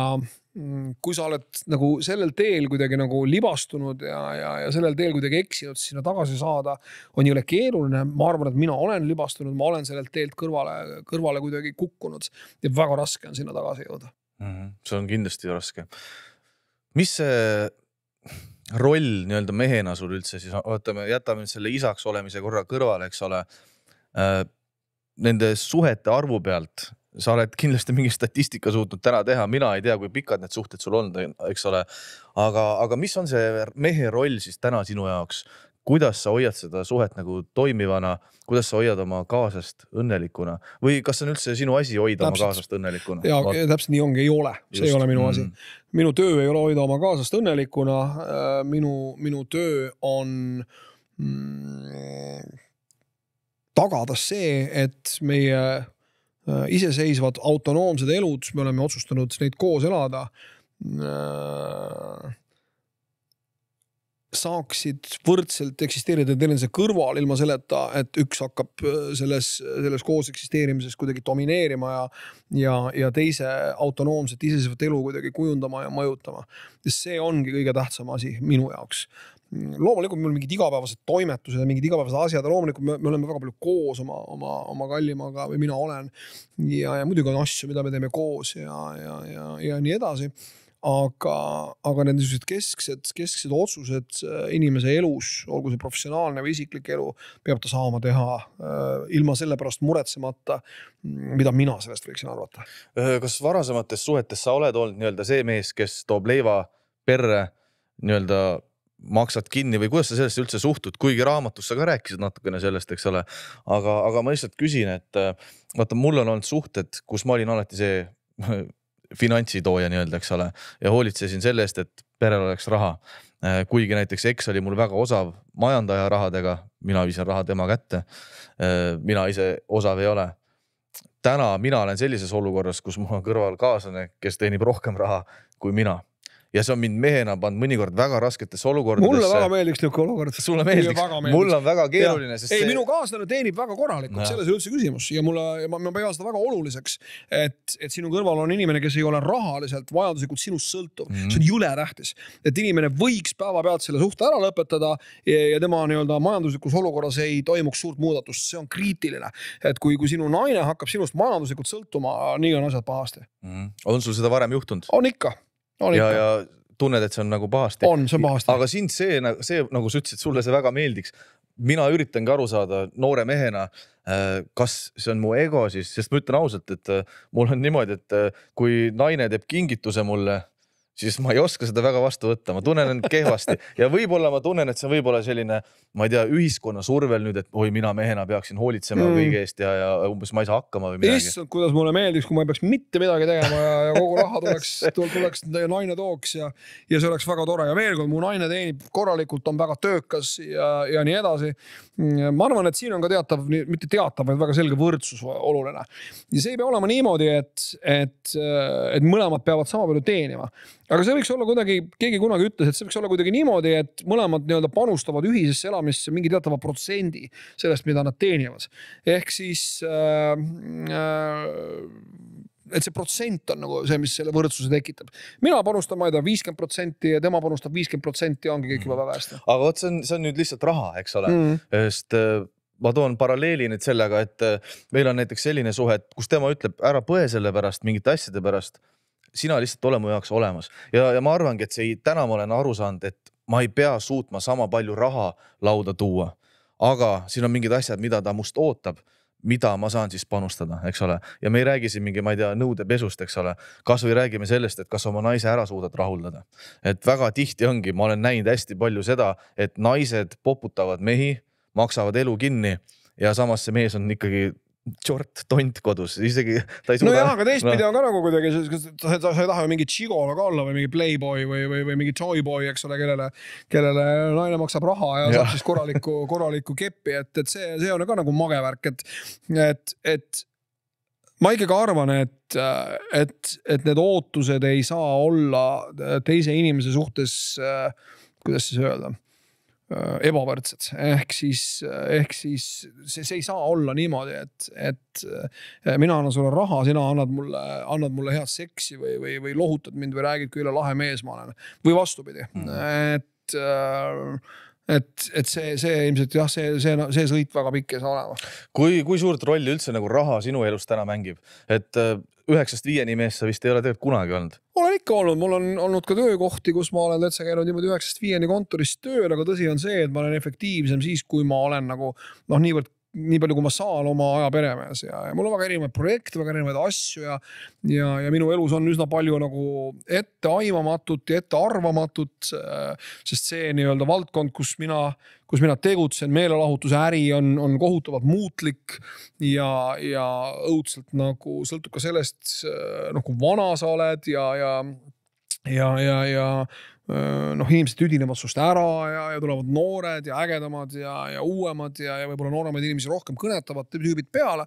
mm, kui sa oled nagu sellel teel kuidagi nagu libastunud ja, ja, ja sellel teel kuidagi eksinud, siis sinna tagasi saada on jõle keeruline. ma arvan, et mina olen libastunud, ma olen sellelt teelt kõrvale, kõrvale kuidagi kukkunud ja väga raske on sinna tagasi jõuda mm. -hmm. see on kindlasti raske. mis see roll nii-öelda mehena sul üldse siis, ootame, jätame nüüd selle isaks olemise korra kõrvale, eks ole Äh, nende suhete arvu pealt sa oled kindlasti mingi statistika suutnud täna teha, mina ei tea, kui pikad need suhted sul on, eks ole. aga, aga mis on see mehe roll siis täna sinu jaoks, kuidas sa hoiad seda suhet nagu toimivana, kuidas sa hoiad oma kaaslast õnnelikuna või kas on üldse sinu asi hoida täpselt. oma kaaslast õnnelikuna? ja Vaat... Eh, täpselt nii ongi, ei ole, see ei ole minu asi mm.. minu töö ei ole hoida oma kaaslast õnnelikuna. Äh, minu, minu töö on mm, tagada see, et meie äh, iseseisvad autonoomsed elud, me oleme otsustanud neid koos elada, äh, saaksid võrdselt eksisteerida teineteise kõrval ilma selleta, et üks hakkab äh, selles, selles koos eksisteerimises kuidagi domineerima ja, ja, ja teise autonoomset iseseisvat elu kuidagi kujundama ja mõjutama. see ongi kõige tähtsam asi minu jaoks loomulikult mul mingid igapäevased toimetused ja mingid igapäevased asjad ja loomulikult me, me oleme väga palju koos oma, oma, oma kallimaga või mina olen. ja, ja muidugi on asju, mida me teeme koos ja, ja, ja, ja nii edasi. aga, aga need niisugused kesksed, kesksed otsused äh, inimese elus, olgu see professionaalne või isiklik elu, peab ta saama teha äh, ilma selle pärast muretsemata, mida mina sellest võiksin arvata. Äh, kas varasemates suhetes sa oled olnud nii-öelda see mees, kes toob leiva perre nii-öelda maksad kinni või kuidas sa sellesse üldse suhtud, kuigi raamatus sa ka rääkisid natukene sellest, eks ole. aga, aga ma lihtsalt küsin, et äh, vaata, mul on olnud suhted, kus ma olin alati see finantsitooja nii-öelda, eks ole, ja hoolitsesin selle eest, et perel oleks raha. Äh, kuigi näiteks eks oli mul väga osav majandaja rahadega, mina viisin raha tema kätte. Äh, mina ise osav ei ole täna mina olen sellises olukorras, kus mul on kõrval kaaslane, kes teenib rohkem raha kui mina ja see on mind mehena pannud mõnikord väga rasketesse olukordadesse. mulle väga meeldiks niisugune olukord. sulle meeldiks? mul on väga keeruline, sest. ei see..., minu kaaslane teenib väga korralikult no., selles ei ole üldse küsimus ja mulle, ma, ma pean seda väga oluliseks, et, et sinu kõrval on inimene, kes ei ole rahaliselt vajaduslikult sinust sõltuv mm, -hmm. see on jõle tähtis. et inimene võiks päevapealt selle suhte ära lõpetada ja, ja tema nii-öelda majanduslikus olukorras ei toimuks suurt muudatust, see on kriitiline. et kui, kui sinu naine hakkab sinust majanduslikult sõltuma, nii on asjad pahasti mm. -hmm. on sul seda varem juhtunud? on ikka ja, ja tunned, et see on nagu pahasti. on, see on pahasti. aga sind see, see nagu sa ütlesid, sulle see väga meeldiks. mina üritangi aru saada noore mehena, äh, kas see on mu ego siis, sest ma ütlen ausalt, et äh, mul on niimoodi, et äh, kui naine teeb kingituse mulle siis ma ei oska seda väga vastu võtta, ma tunnen end kehvasti ja võib-olla ma tunnen, et see võib olla selline, ma ei tea, ühiskonna survel nüüd, et oi, mina mehena peaksin hoolitsema mm. kõige eest ja, ja umbes ma ei saa hakkama või midagi. issand, kuidas mulle meeldiks, kui ma ei peaks mitte midagi tegema ja, ja kogu raha tuleks, tuleks naine tooks ja, ja see oleks väga tore ja veel kord, mu naine teenib korralikult, on väga töökas ja, ja nii edasi. Mm, ma arvan, et siin on ka teatav, mitte teatav, vaid väga selge võrdsus oluline ja see ei pea olema niimoodi, et, et, et mõlemad peavad sama palju teenima aga see võiks olla kuidagi, keegi kunagi ütles, et see võiks olla kuidagi niimoodi, et mõlemad nii-öelda panustavad ühisesse elamisse mingi teatava protsendi sellest, mida nad teenivad. ehk siis äh,. Äh, et see protsent on nagu see, mis selle võrdsuse tekitab. mina panustan, ma ei tea, viiskümmend protsenti ja tema panustab viiskümmend protsenti ja ongi kõik juba väga hästi. aga vot see on, see on nüüd lihtsalt raha, eks ole mm, -hmm. sest äh, ma toon paralleeli nüüd sellega, et äh, meil on näiteks selline suhe, et kus tema ütleb, ära põe selle pärast mingite asjade pärast sina lihtsalt ole mu jaoks olemas ja, ja ma arvangi, et see täna ma olen aru saanud, et ma ei pea suutma sama palju raha lauda tuua. aga siin on mingid asjad, mida ta must ootab mida ma saan siis panustada, eks ole, ja me ei räägi siin mingi, ma ei tea, nõudepesust, eks ole. kasvõi räägime sellest, et kas oma naise ära suudad rahuldada. et väga tihti ongi, ma olen näinud hästi palju seda, et naised poputavad mehi, maksavad elu kinni ja samas see mees on ikkagi tšort tont kodus, isegi ta ei suuda. nojah, aga teistpidi no. on ka nagu kuidagi, sa, sa ei taha ju mingi Chigola ka olla või mingi Playboy või, või, või mingi Toyboy, eks ole, kellele, kellele naine maksab raha ja, ja. saab siis korralikku, korralikku keppi, et, et see, see on ka nagu mage värk, et, et, et ma ikkagi arvan, et, et, et need ootused ei saa olla teise inimese suhtes, kuidas siis öelda Äh, ebavõrdsed, ehk siis, ehk siis see, see ei saa olla niimoodi, et, et äh, mina annan sulle raha, sina annad mulle, annad mulle head seksi või, või, või lohutad mind või räägid, kui üle lahe mees ma olen. või vastupidi mm., et äh, et, et see, see ilmselt jah, see, see, see sõit väga pikk ei saa olema. kui, kui suurt rolli üldse nagu raha sinu elus täna mängib, et äh, üheksast viieni mees sa vist ei ole tegelikult kunagi olnud? olen ikka olnud, mul on olnud ka töökohti, kus ma olen täitsa käinud niimoodi üheksast viieni kontoris tööl, aga tõsi on see, et ma olen efektiivsem siis, kui ma olen nagu noh, niivõrd nii palju, kui ma saan oma aja peremees ja, ja mul on väga erinevaid projekte, väga erinevaid asju ja, ja, ja minu elus on üsna palju nagu etteaimamatut ja ettearvamatut. Äh, sest see nii-öelda valdkond, kus mina, kus mina tegutsen, meelelahutuse äri on, on kohutavalt muutlik ja, ja õudselt nagu sõltub ka sellest, äh, noh kui vana sa oled ja, ja ja, ja, ja Äh, noh, inimesed tüdinevad sinust ära ja, ja tulevad noored ja ägedamad ja, ja uuemad ja, ja võib-olla nooremaid inimesi rohkem kõnetavad tüübid peale.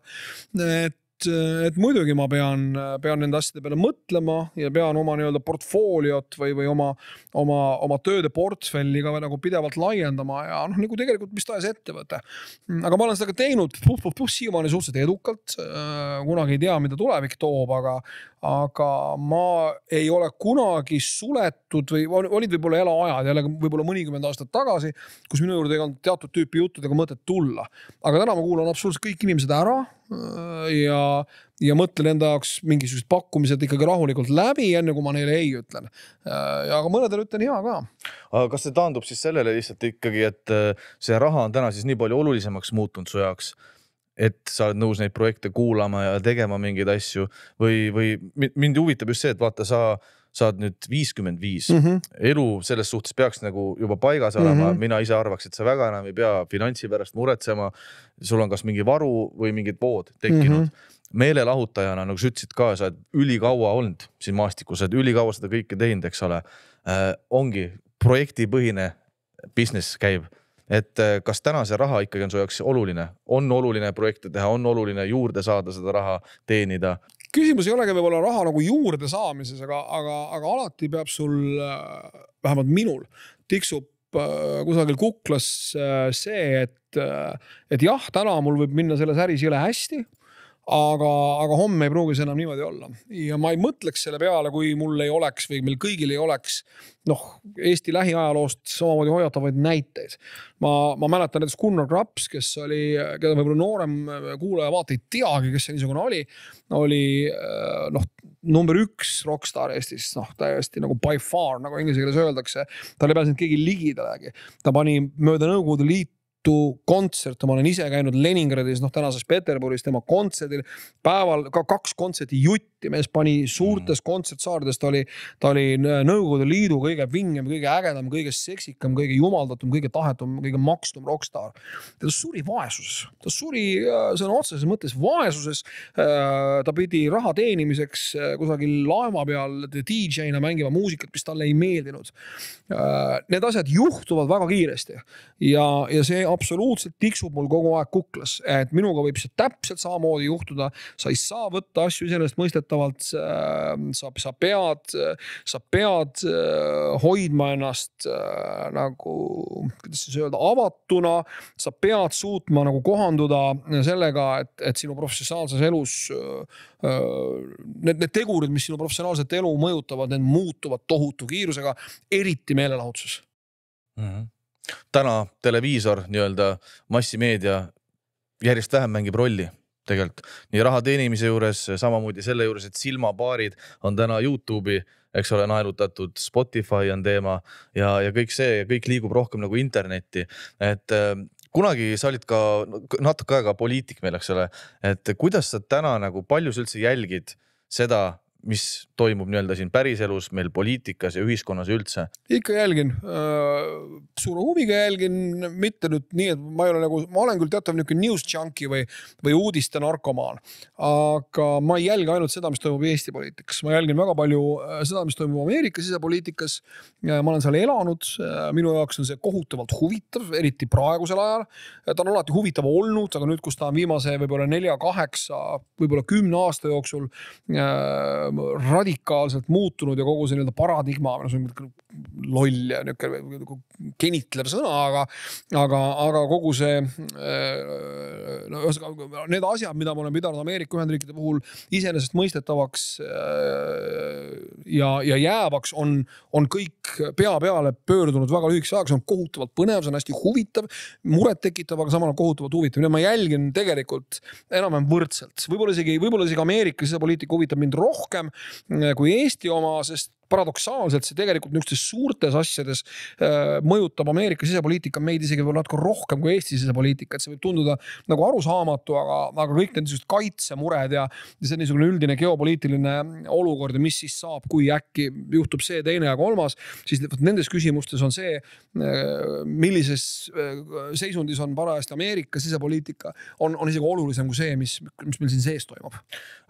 et, et muidugi ma pean, pean nende asjade peale mõtlema ja pean oma nii-öelda portfooliot või, või oma, oma, oma tööde portfelli ka nagu pidevalt laiendama ja noh, nagu tegelikult mis tahes ettevõte. aga ma olen seda ka teinud puh, puh, puh, siiamaani suhteliselt edukalt. Äh, kunagi ei tea, mida tulevik toob, aga, aga ma ei ole kunagi suletud või olid võib-olla elaajad jälle võib-olla mõnikümmend aastat tagasi, kus minu juurde ei olnud teatud tüüpi juttudega mõtet tulla. aga täna ma kuulan absoluutselt kõik inimesed ära äh, ja, ja mõtlen enda jaoks mingisugused pakkumised ikkagi rahulikult läbi, enne kui ma neile ei ütlen. aga äh, mõnedele ütlen ja ka. aga kas see taandub siis sellele lihtsalt ikkagi, et äh, see raha on täna siis nii palju olulisemaks muutunud su jaoks? et sa oled nõus neid projekte kuulama ja tegema mingeid asju või, või mind huvitab just see, et vaata, sa saad nüüd viiskümmend viis, mhm. elu selles suhtes peaks nagu juba paigas olema mm, -hmm. mina ise arvaks, et sa väga enam ei pea finantsi pärast muretsema. sul on kas mingi varu või mingid vood tekkinud mm. -hmm meelelahutajana, nagu sa ütlesid ka, sa oled ülikaua olnud siin maastikul, sa oled ülikaua seda kõike teinud, eks ole äh,. ongi projektipõhine business käib et äh, kas täna see raha ikkagi on su jaoks oluline, on oluline projekte teha, on oluline juurde saada seda raha, teenida? küsimus ei olegi võib-olla raha nagu juurde saamises, aga, aga, aga alati peab sul, äh, vähemalt minul, tiksub äh, kusagil kuklas see, et, et jah, täna mul võib minna selles äris jõle hästi, aga, aga homme ei pruugi see enam niimoodi olla ja ma ei mõtleks selle peale, kui mul ei oleks või meil kõigil ei oleks noh, Eesti lähiajaloost samamoodi hoiatavaid näiteid. ma, ma mäletan näiteks Gunnar Graps, kes oli, keda võib-olla noorem kuulaja-vaataja ei teagi, kes see niisugune oli, oli äh, noh number üks rokkstaar Eestis, noh täiesti nagu by far, nagu inglise keeles öeldakse. tal ei pääsenud keegi ligidalegi, ta pani mööda Nõukogude Liitu mitu kontsert, ma olen ise käinud Leningradis, noh tänases Peterburis tema kontserdil. päeval ka kaks kontserti jutti, mees pani suurtes mm. kontsertsaardes, ta oli, ta oli Nõukogude Liidu kõige vingem, kõige ägedam, kõige seksikam, kõige jumaldatum, kõige tahetum, kõige makstum rokkstaar. ta suri vaesuses, ta suri äh, sõna otseses mõttes vaesuses. Äh, ta pidi raha teenimiseks äh, kusagil laeva peal DJ-na mängima muusikat, mis talle ei meeldinud. Need asjad juhtuvad väga kiiresti ja, ja see absoluutselt tiksub mul kogu aeg kuklas, et minuga võib see täpselt samamoodi juhtuda. sa ei saa võtta asju iseenesestmõistetavalt. Ähm, sa, sa pead, sa pead äh, hoidma ennast äh, nagu, kuidas siis öelda, avatuna. sa pead suutma nagu kohanduda sellega, et, et sinu professionaalses elus äh, need, need tegurid, mis sinu professionaalset elu mõjutavad, need muutuvad tohutu kiirusega, eriti meelelahutuses mm. -hmm täna televiisor nii-öelda massimeedia järjest vähem mängib rolli tegelikult nii raha teenimise juures, samamoodi selle juures, et silmapaarid on täna Youtube'i, eks ole, naelutatud, Spotify on teema ja, ja kõik see ja kõik liigub rohkem nagu internetti, et äh, kunagi sa olid ka natuke aega poliitik meil, eks ole, et kuidas sa täna nagu, palju sa üldse jälgid seda, mis toimub nii-öelda siin päriselus, meil poliitikas ja ühiskonnas üldse? ikka jälgin, äh, suure huviga jälgin, mitte nüüd nii, et ma ei ole nagu, ma olen küll teatav niisugune news junkie või, või uudiste narkomaan. aga ma ei jälgi ainult seda, mis toimub Eesti poliitikas, ma jälgin väga palju äh, seda, mis toimub Ameerika sisepoliitikas. Äh, ma olen seal elanud, minu jaoks on see kohutavalt huvitav, eriti praegusel ajal. ta on alati huvitav olnud, aga nüüd, kus ta on viimase võib-olla nelja-kaheksa, võib-olla kümne aasta jooksul radikaalselt muutunud ja kogu see nii-öelda paradigma, no see on loll ja niisugune nagu kenitlev sõna, aga, aga, aga kogu see äh, no ühesõnaga need asjad, mida me oleme pidanud Ameerika Ühendriikide puhul iseenesestmõistetavaks äh, ja, ja jäävaks, on, on kõik pea peale pöördunud väga lühikese ajaga, see on kohutavalt põnev, see on hästi huvitav, murettekitav, aga samal ajal kohutavalt huvitav, nii et ma jälgin tegelikult enam-vähem võrdselt, võib-olla isegi, võib-olla isegi Ameerika sisepoliitika huvitab mind rohkem äh, kui Eesti oma, sest paradoksaalselt see tegelikult niisugustes suurtes asjades äh, mõjutab Ameerika sisepoliitika meid isegi võib-olla natuke rohkem kui Eesti sisepoliitika, et see võib tunduda nagu arusaamatu, aga, aga kõik need niisugused kaitsemured ja, ja see niisugune üldine geopoliitiline olukord ja mis siis saab, kui äkki juhtub see, teine ja kolmas, siis vot nendes küsimustes on see, äh, millises äh, seisundis on parajasti Ameerika sisepoliitika, on, on isegi olulisem kui see, mis, mis meil siin sees toimub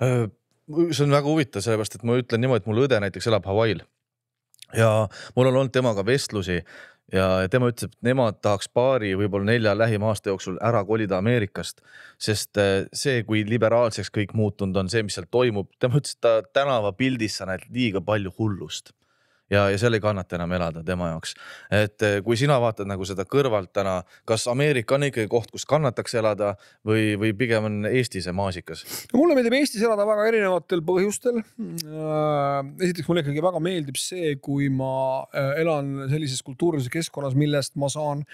äh, see on väga huvitav, sellepärast et ma ütlen niimoodi, et mul õde näiteks elab Hawaii'l ja mul on olnud temaga vestlusi ja tema ütles, et nemad tahaks paari, võib-olla nelja lähima aasta jooksul ära kolida Ameerikast, sest äh, see, kui liberaalseks kõik muutunud on, see, mis seal toimub, tema ütles, et ta tänavapildis sa näed liiga palju hullust ja, ja seal ei kannata enam elada tema jaoks. et eh, kui sina vaatad nagu seda kõrvalt täna, kas Ameerika on ikkagi koht, kus kannataks elada või, või pigem on Eesti see maasikas? mulle meeldib Eestis elada väga erinevatel põhjustel. Äh, esiteks mulle ikkagi väga meeldib see, kui ma äh, elan sellises kultuurilises keskkonnas, millest ma saan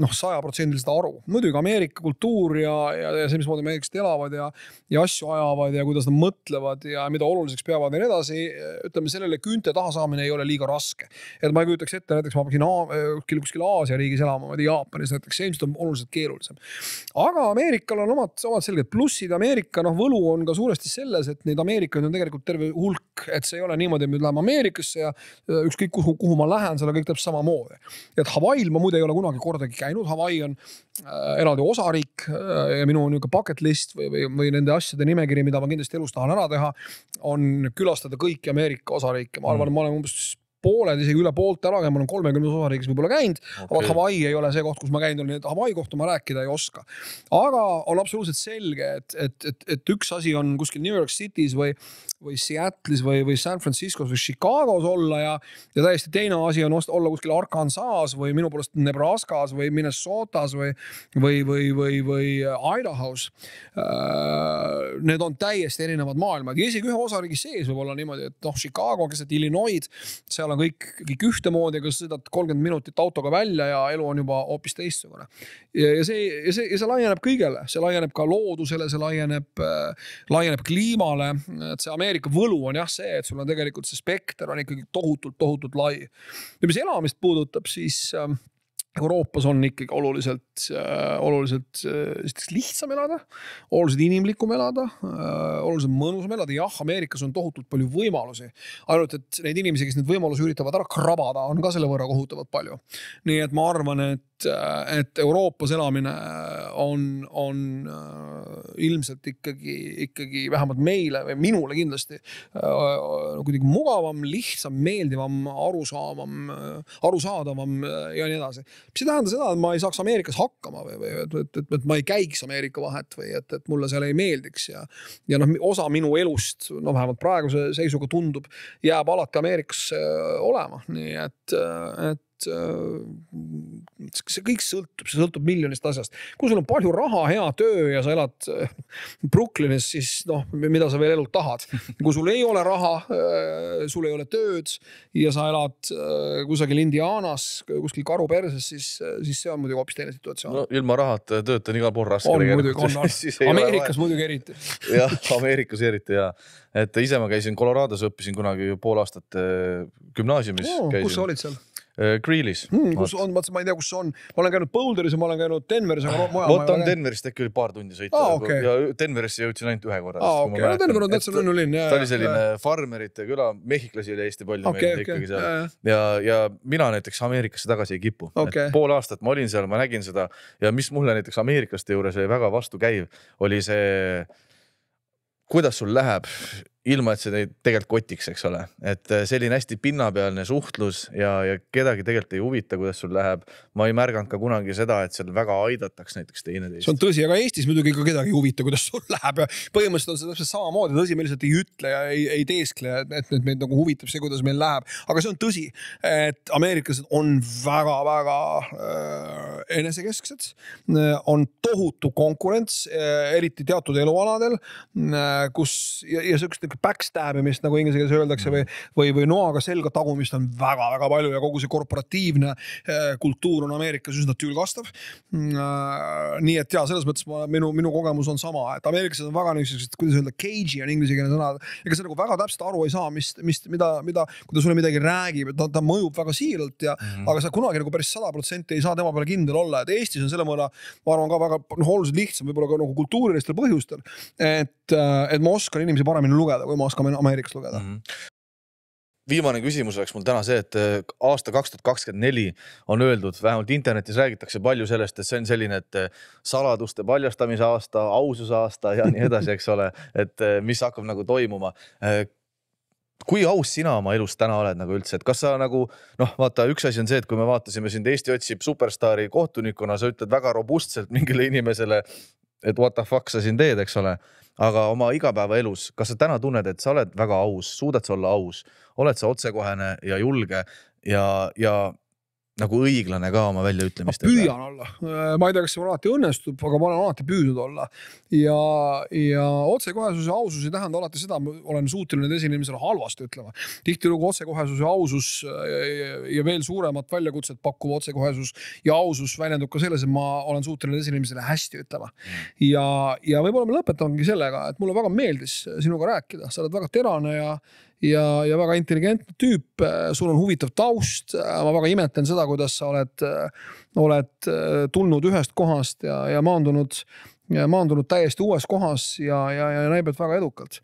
noh, sajaprotsendiliselt aru. muidugi Ameerika kultuur ja, ja, ja see, mismoodi ameeriklased elavad ja, ja asju ajavad ja kuidas nad mõtlevad ja mida oluliseks peavad ja nii edasi. ütleme sellele küünte taha saamine ei ole liiga liiga raske. et ma ei kujutaks ette, näiteks ma peaksin kuskil, kuskil Aasia riigis elama, ma ei tea, Jaapanis näiteks, see ilmselt on oluliselt keerulisem. aga Ameerikal on omad, omad selged plussid, Ameerika noh, võlu on ka suuresti selles, et neid Ameerikaid on tegelikult terve hulk, et see ei ole niimoodi, et me läheme Ameerikasse ja ükskõik kuhu, kuhu ma lähen, seal on kõik täpselt samamoodi. et Hawaii'l ma muide ei ole kunagi kordagi käinud, Hawaii on äh, eraldi osariik äh, ja minu nihuke bucket list või, või, või nende asjade nimekiri, mida ma kindlasti elus tahan ära teha, on külastada kõiki Ameerika osariike, ma arvan mm., ma olen umbes pooled, isegi üle poolte ära käinud, ma olen kolmekümnes osariigis võib-olla käinud okay., aga Hawaii ei ole see koht, kus ma käinud olen, nii et Hawaii kohta ma rääkida ei oska. aga on absoluutselt selge, et, et, et, et üks asi on kuskil New York City's või, või Seattle'is või, või San Franciscos või Chicagos olla ja, ja täiesti teine asi on olla kuskil Arkansas või minu poolest Nebraskas või Minnesotas või, või, või, või, või Idaho's. Äh, need on täiesti erinevad maailmad ja isegi ühe osariigi sees võib olla niimoodi, et noh, Chicago keset Illinois'd, seal seal on kõik, kõik ühtemoodi, aga sa sõidad kolmkümmend minutit autoga välja ja elu on juba hoopis teistsugune. ja, ja see, ja see, ja see laieneb kõigele, see laieneb ka loodusele, see laieneb äh,, laieneb kliimale. et see Ameerika võlu on jah see, et sul on tegelikult see spekter on ikkagi tohutult, tohutult lai. ja mis elamist puudutab, siis äh, Euroopas on ikkagi oluliselt, äh, oluliselt äh, esiteks lihtsam elada, oluliselt inimlikum elada, äh, oluliselt mõnusam elada, jah, Ameerikas on tohutult palju võimalusi. ainult, et neid inimesi, kes neid võimalusi üritavad ära krabada, on ka selle võrra kohutavalt palju. nii et ma arvan, et et, äh, et Euroopas elamine on, on äh, ilmselt ikkagi, ikkagi vähemalt meile või minule kindlasti äh, kuidagi mugavam, lihtsam, meeldivam, arusaamam, arusaadavam ja nii edasi. mis ei tähenda seda, et ma ei saaks Ameerikas hakkama või, või et, et, et, et ma ei käiks Ameerika vahet või et, et mulle seal ei meeldiks ja, ja noh, osa minu elust, no vähemalt praeguse seisuga tundub, jääb alati Ameerikas olema, nii et, et Äh, see kõik sõltub, see sõltub miljonist asjast. kui sul on palju raha, hea töö ja sa elad äh, Brooklynis, siis noh, mida sa veel elult tahad. kui sul ei ole raha, äh, sul ei ole tööd ja sa elad kusagil Indianas, kuskil karu perses, siis, siis see on muidugi hoopis teine situatsioon. no ilma rahata tööd on igal pool raske. on muidugi, on, on. Ameerikas muidugi eriti. jah, Ameerikas eriti ja, et ise ma käisin Colorado's, õppisin kunagi pool aastat gümnaasiumis oh,. kus sa olid seal? Äh, Greel'is hmm,. kus on, vaata, ma ei tea, kus see on, ma olen käinud Boulderis ja ma olen käinud Denveris, aga mujal. vot on Denverist äkki oli paar tundi sõita ah, okay. ja Denverisse jõudsin ainult ühe korra. aa, okei, no Denver on täitsa lennulinn. ta oli selline ja. farmerite küla, mehhiklasi oli hästi palju okay, meil okay. ikkagi seal. ja, ja mina näiteks Ameerikasse tagasi ei kipu okay.. pool aastat ma olin seal, ma nägin seda ja mis mulle näiteks ameeriklaste juures oli väga vastukäiv, oli see kuidas sul läheb ilma, et see teid tegelikult kotiks, eks ole, et äh, selline hästi pinnapealne suhtlus ja, ja kedagi tegelikult ei huvita, kuidas sul läheb. ma ei märganud ka kunagi seda, et seal väga aidataks näiteks teineteist. see on tõsi, aga Eestis muidugi ka kedagi ei huvita, kuidas sul läheb ja põhimõtteliselt on see täpselt samamoodi, tõsi, me lihtsalt ei ütle ja ei, ei teeskle, et, et meid nagu huvitab see, kuidas meil läheb, aga see on tõsi, et ameeriklased on väga-väga äh, enesekesksed äh,, on tohutu konkurents äh,, eriti teatud elualadel äh,, kus ja, ja sihukeste sihuke backstab imist, nagu inglise keeles öeldakse või, või, või noaga selga tagumist on väga-väga palju ja kogu see korporatiivne äh, kultuur on Ameerikas üsna tülgastav. Mm, äh, nii et ja selles mõttes ma, minu, minu kogemus on sama, et ameeriklased on väga niisugused, kuidas öelda, cage'i on inglisekeelne sõna. ega sa nagu väga täpselt aru ei saa, mis, mis, mida, mida, kui ta sulle midagi räägib, ta, ta mõjub väga siiralt ja mm, -hmm. aga sa kunagi nagu päris sada protsenti ei saa tema peale kindel olla, et Eestis on selle mõne, ma arvan ka väga noh, oluliselt lihtsam võib-olla ka nagu kultuurilistel põhjustel. et, äh, et ma oskan inimesi paremini lugeda lugeda, kui me oskame Ameerikast lugeda mm. -hmm viimane küsimus oleks mul täna see, et äh, aasta kaks tuhat kakskümmend neli on öeldud, vähemalt internetis räägitakse palju sellest, et see on selline, et äh, saladuste paljastamise aasta, aususe aasta ja nii edasi, eks ole, et äh, mis hakkab nagu toimuma kui aus sina oma elus täna oled nagu üldse, et kas sa nagu noh, vaata, üks asi on see, et kui me vaatasime sind Eesti otsib superstaari kohtunikuna, sa ütled väga robustselt mingile inimesele, et what the fuck sa siin teed, eks ole aga oma igapäevaelus, kas sa täna tunned, et sa oled väga aus, suudad sa olla aus, oled sa otsekohene ja julge ja, ja nagu õiglane ka oma väljaütlemistega. püüan olla, äh, ma ei tea, kas see mul alati õnnestub, aga ma olen alati püüdnud olla ja, ja otsekohesus ja ausus ei tähenda alati seda, ma olen suuteline esinemisele halvasti ütlema. tihtilugu otsekohesus ja ausus äh, ja veel suuremat väljakutset pakkuv otsekohesus ja ausus väljendub ka selles, et ma olen suuteline esinemisele hästi ütlema. Mm. ja, ja võib-olla me lõpetamegi sellega, et mulle väga meeldis sinuga rääkida, sa oled väga terane ja ja, ja väga intelligentne tüüp, äh, sul on huvitav taust, äh, ma väga imetlen seda, kuidas sa oled, äh, oled tulnud ühest kohast ja, ja maandunud, maandunud täiesti uues kohas ja, ja, ja näib, et väga edukalt.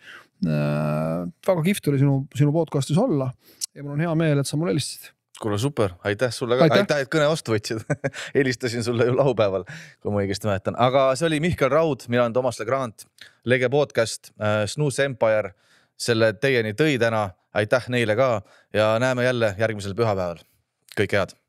väga kihvt oli sinu, sinu podcast'is olla ja mul on hea meel, et sa mulle helistasid kuule super, aitäh sulle ka, aitäh, et kõne vastu võtsid helistasin sulle ju laupäeval, kui ma õigesti mäletan, aga see oli Mihkel Raud, mina olen Toomas Legrand, Lege podcast äh,, Snooze Empire selle teieni tõi täna. aitäh neile ka ja näeme jälle järgmisel pühapäeval. kõike head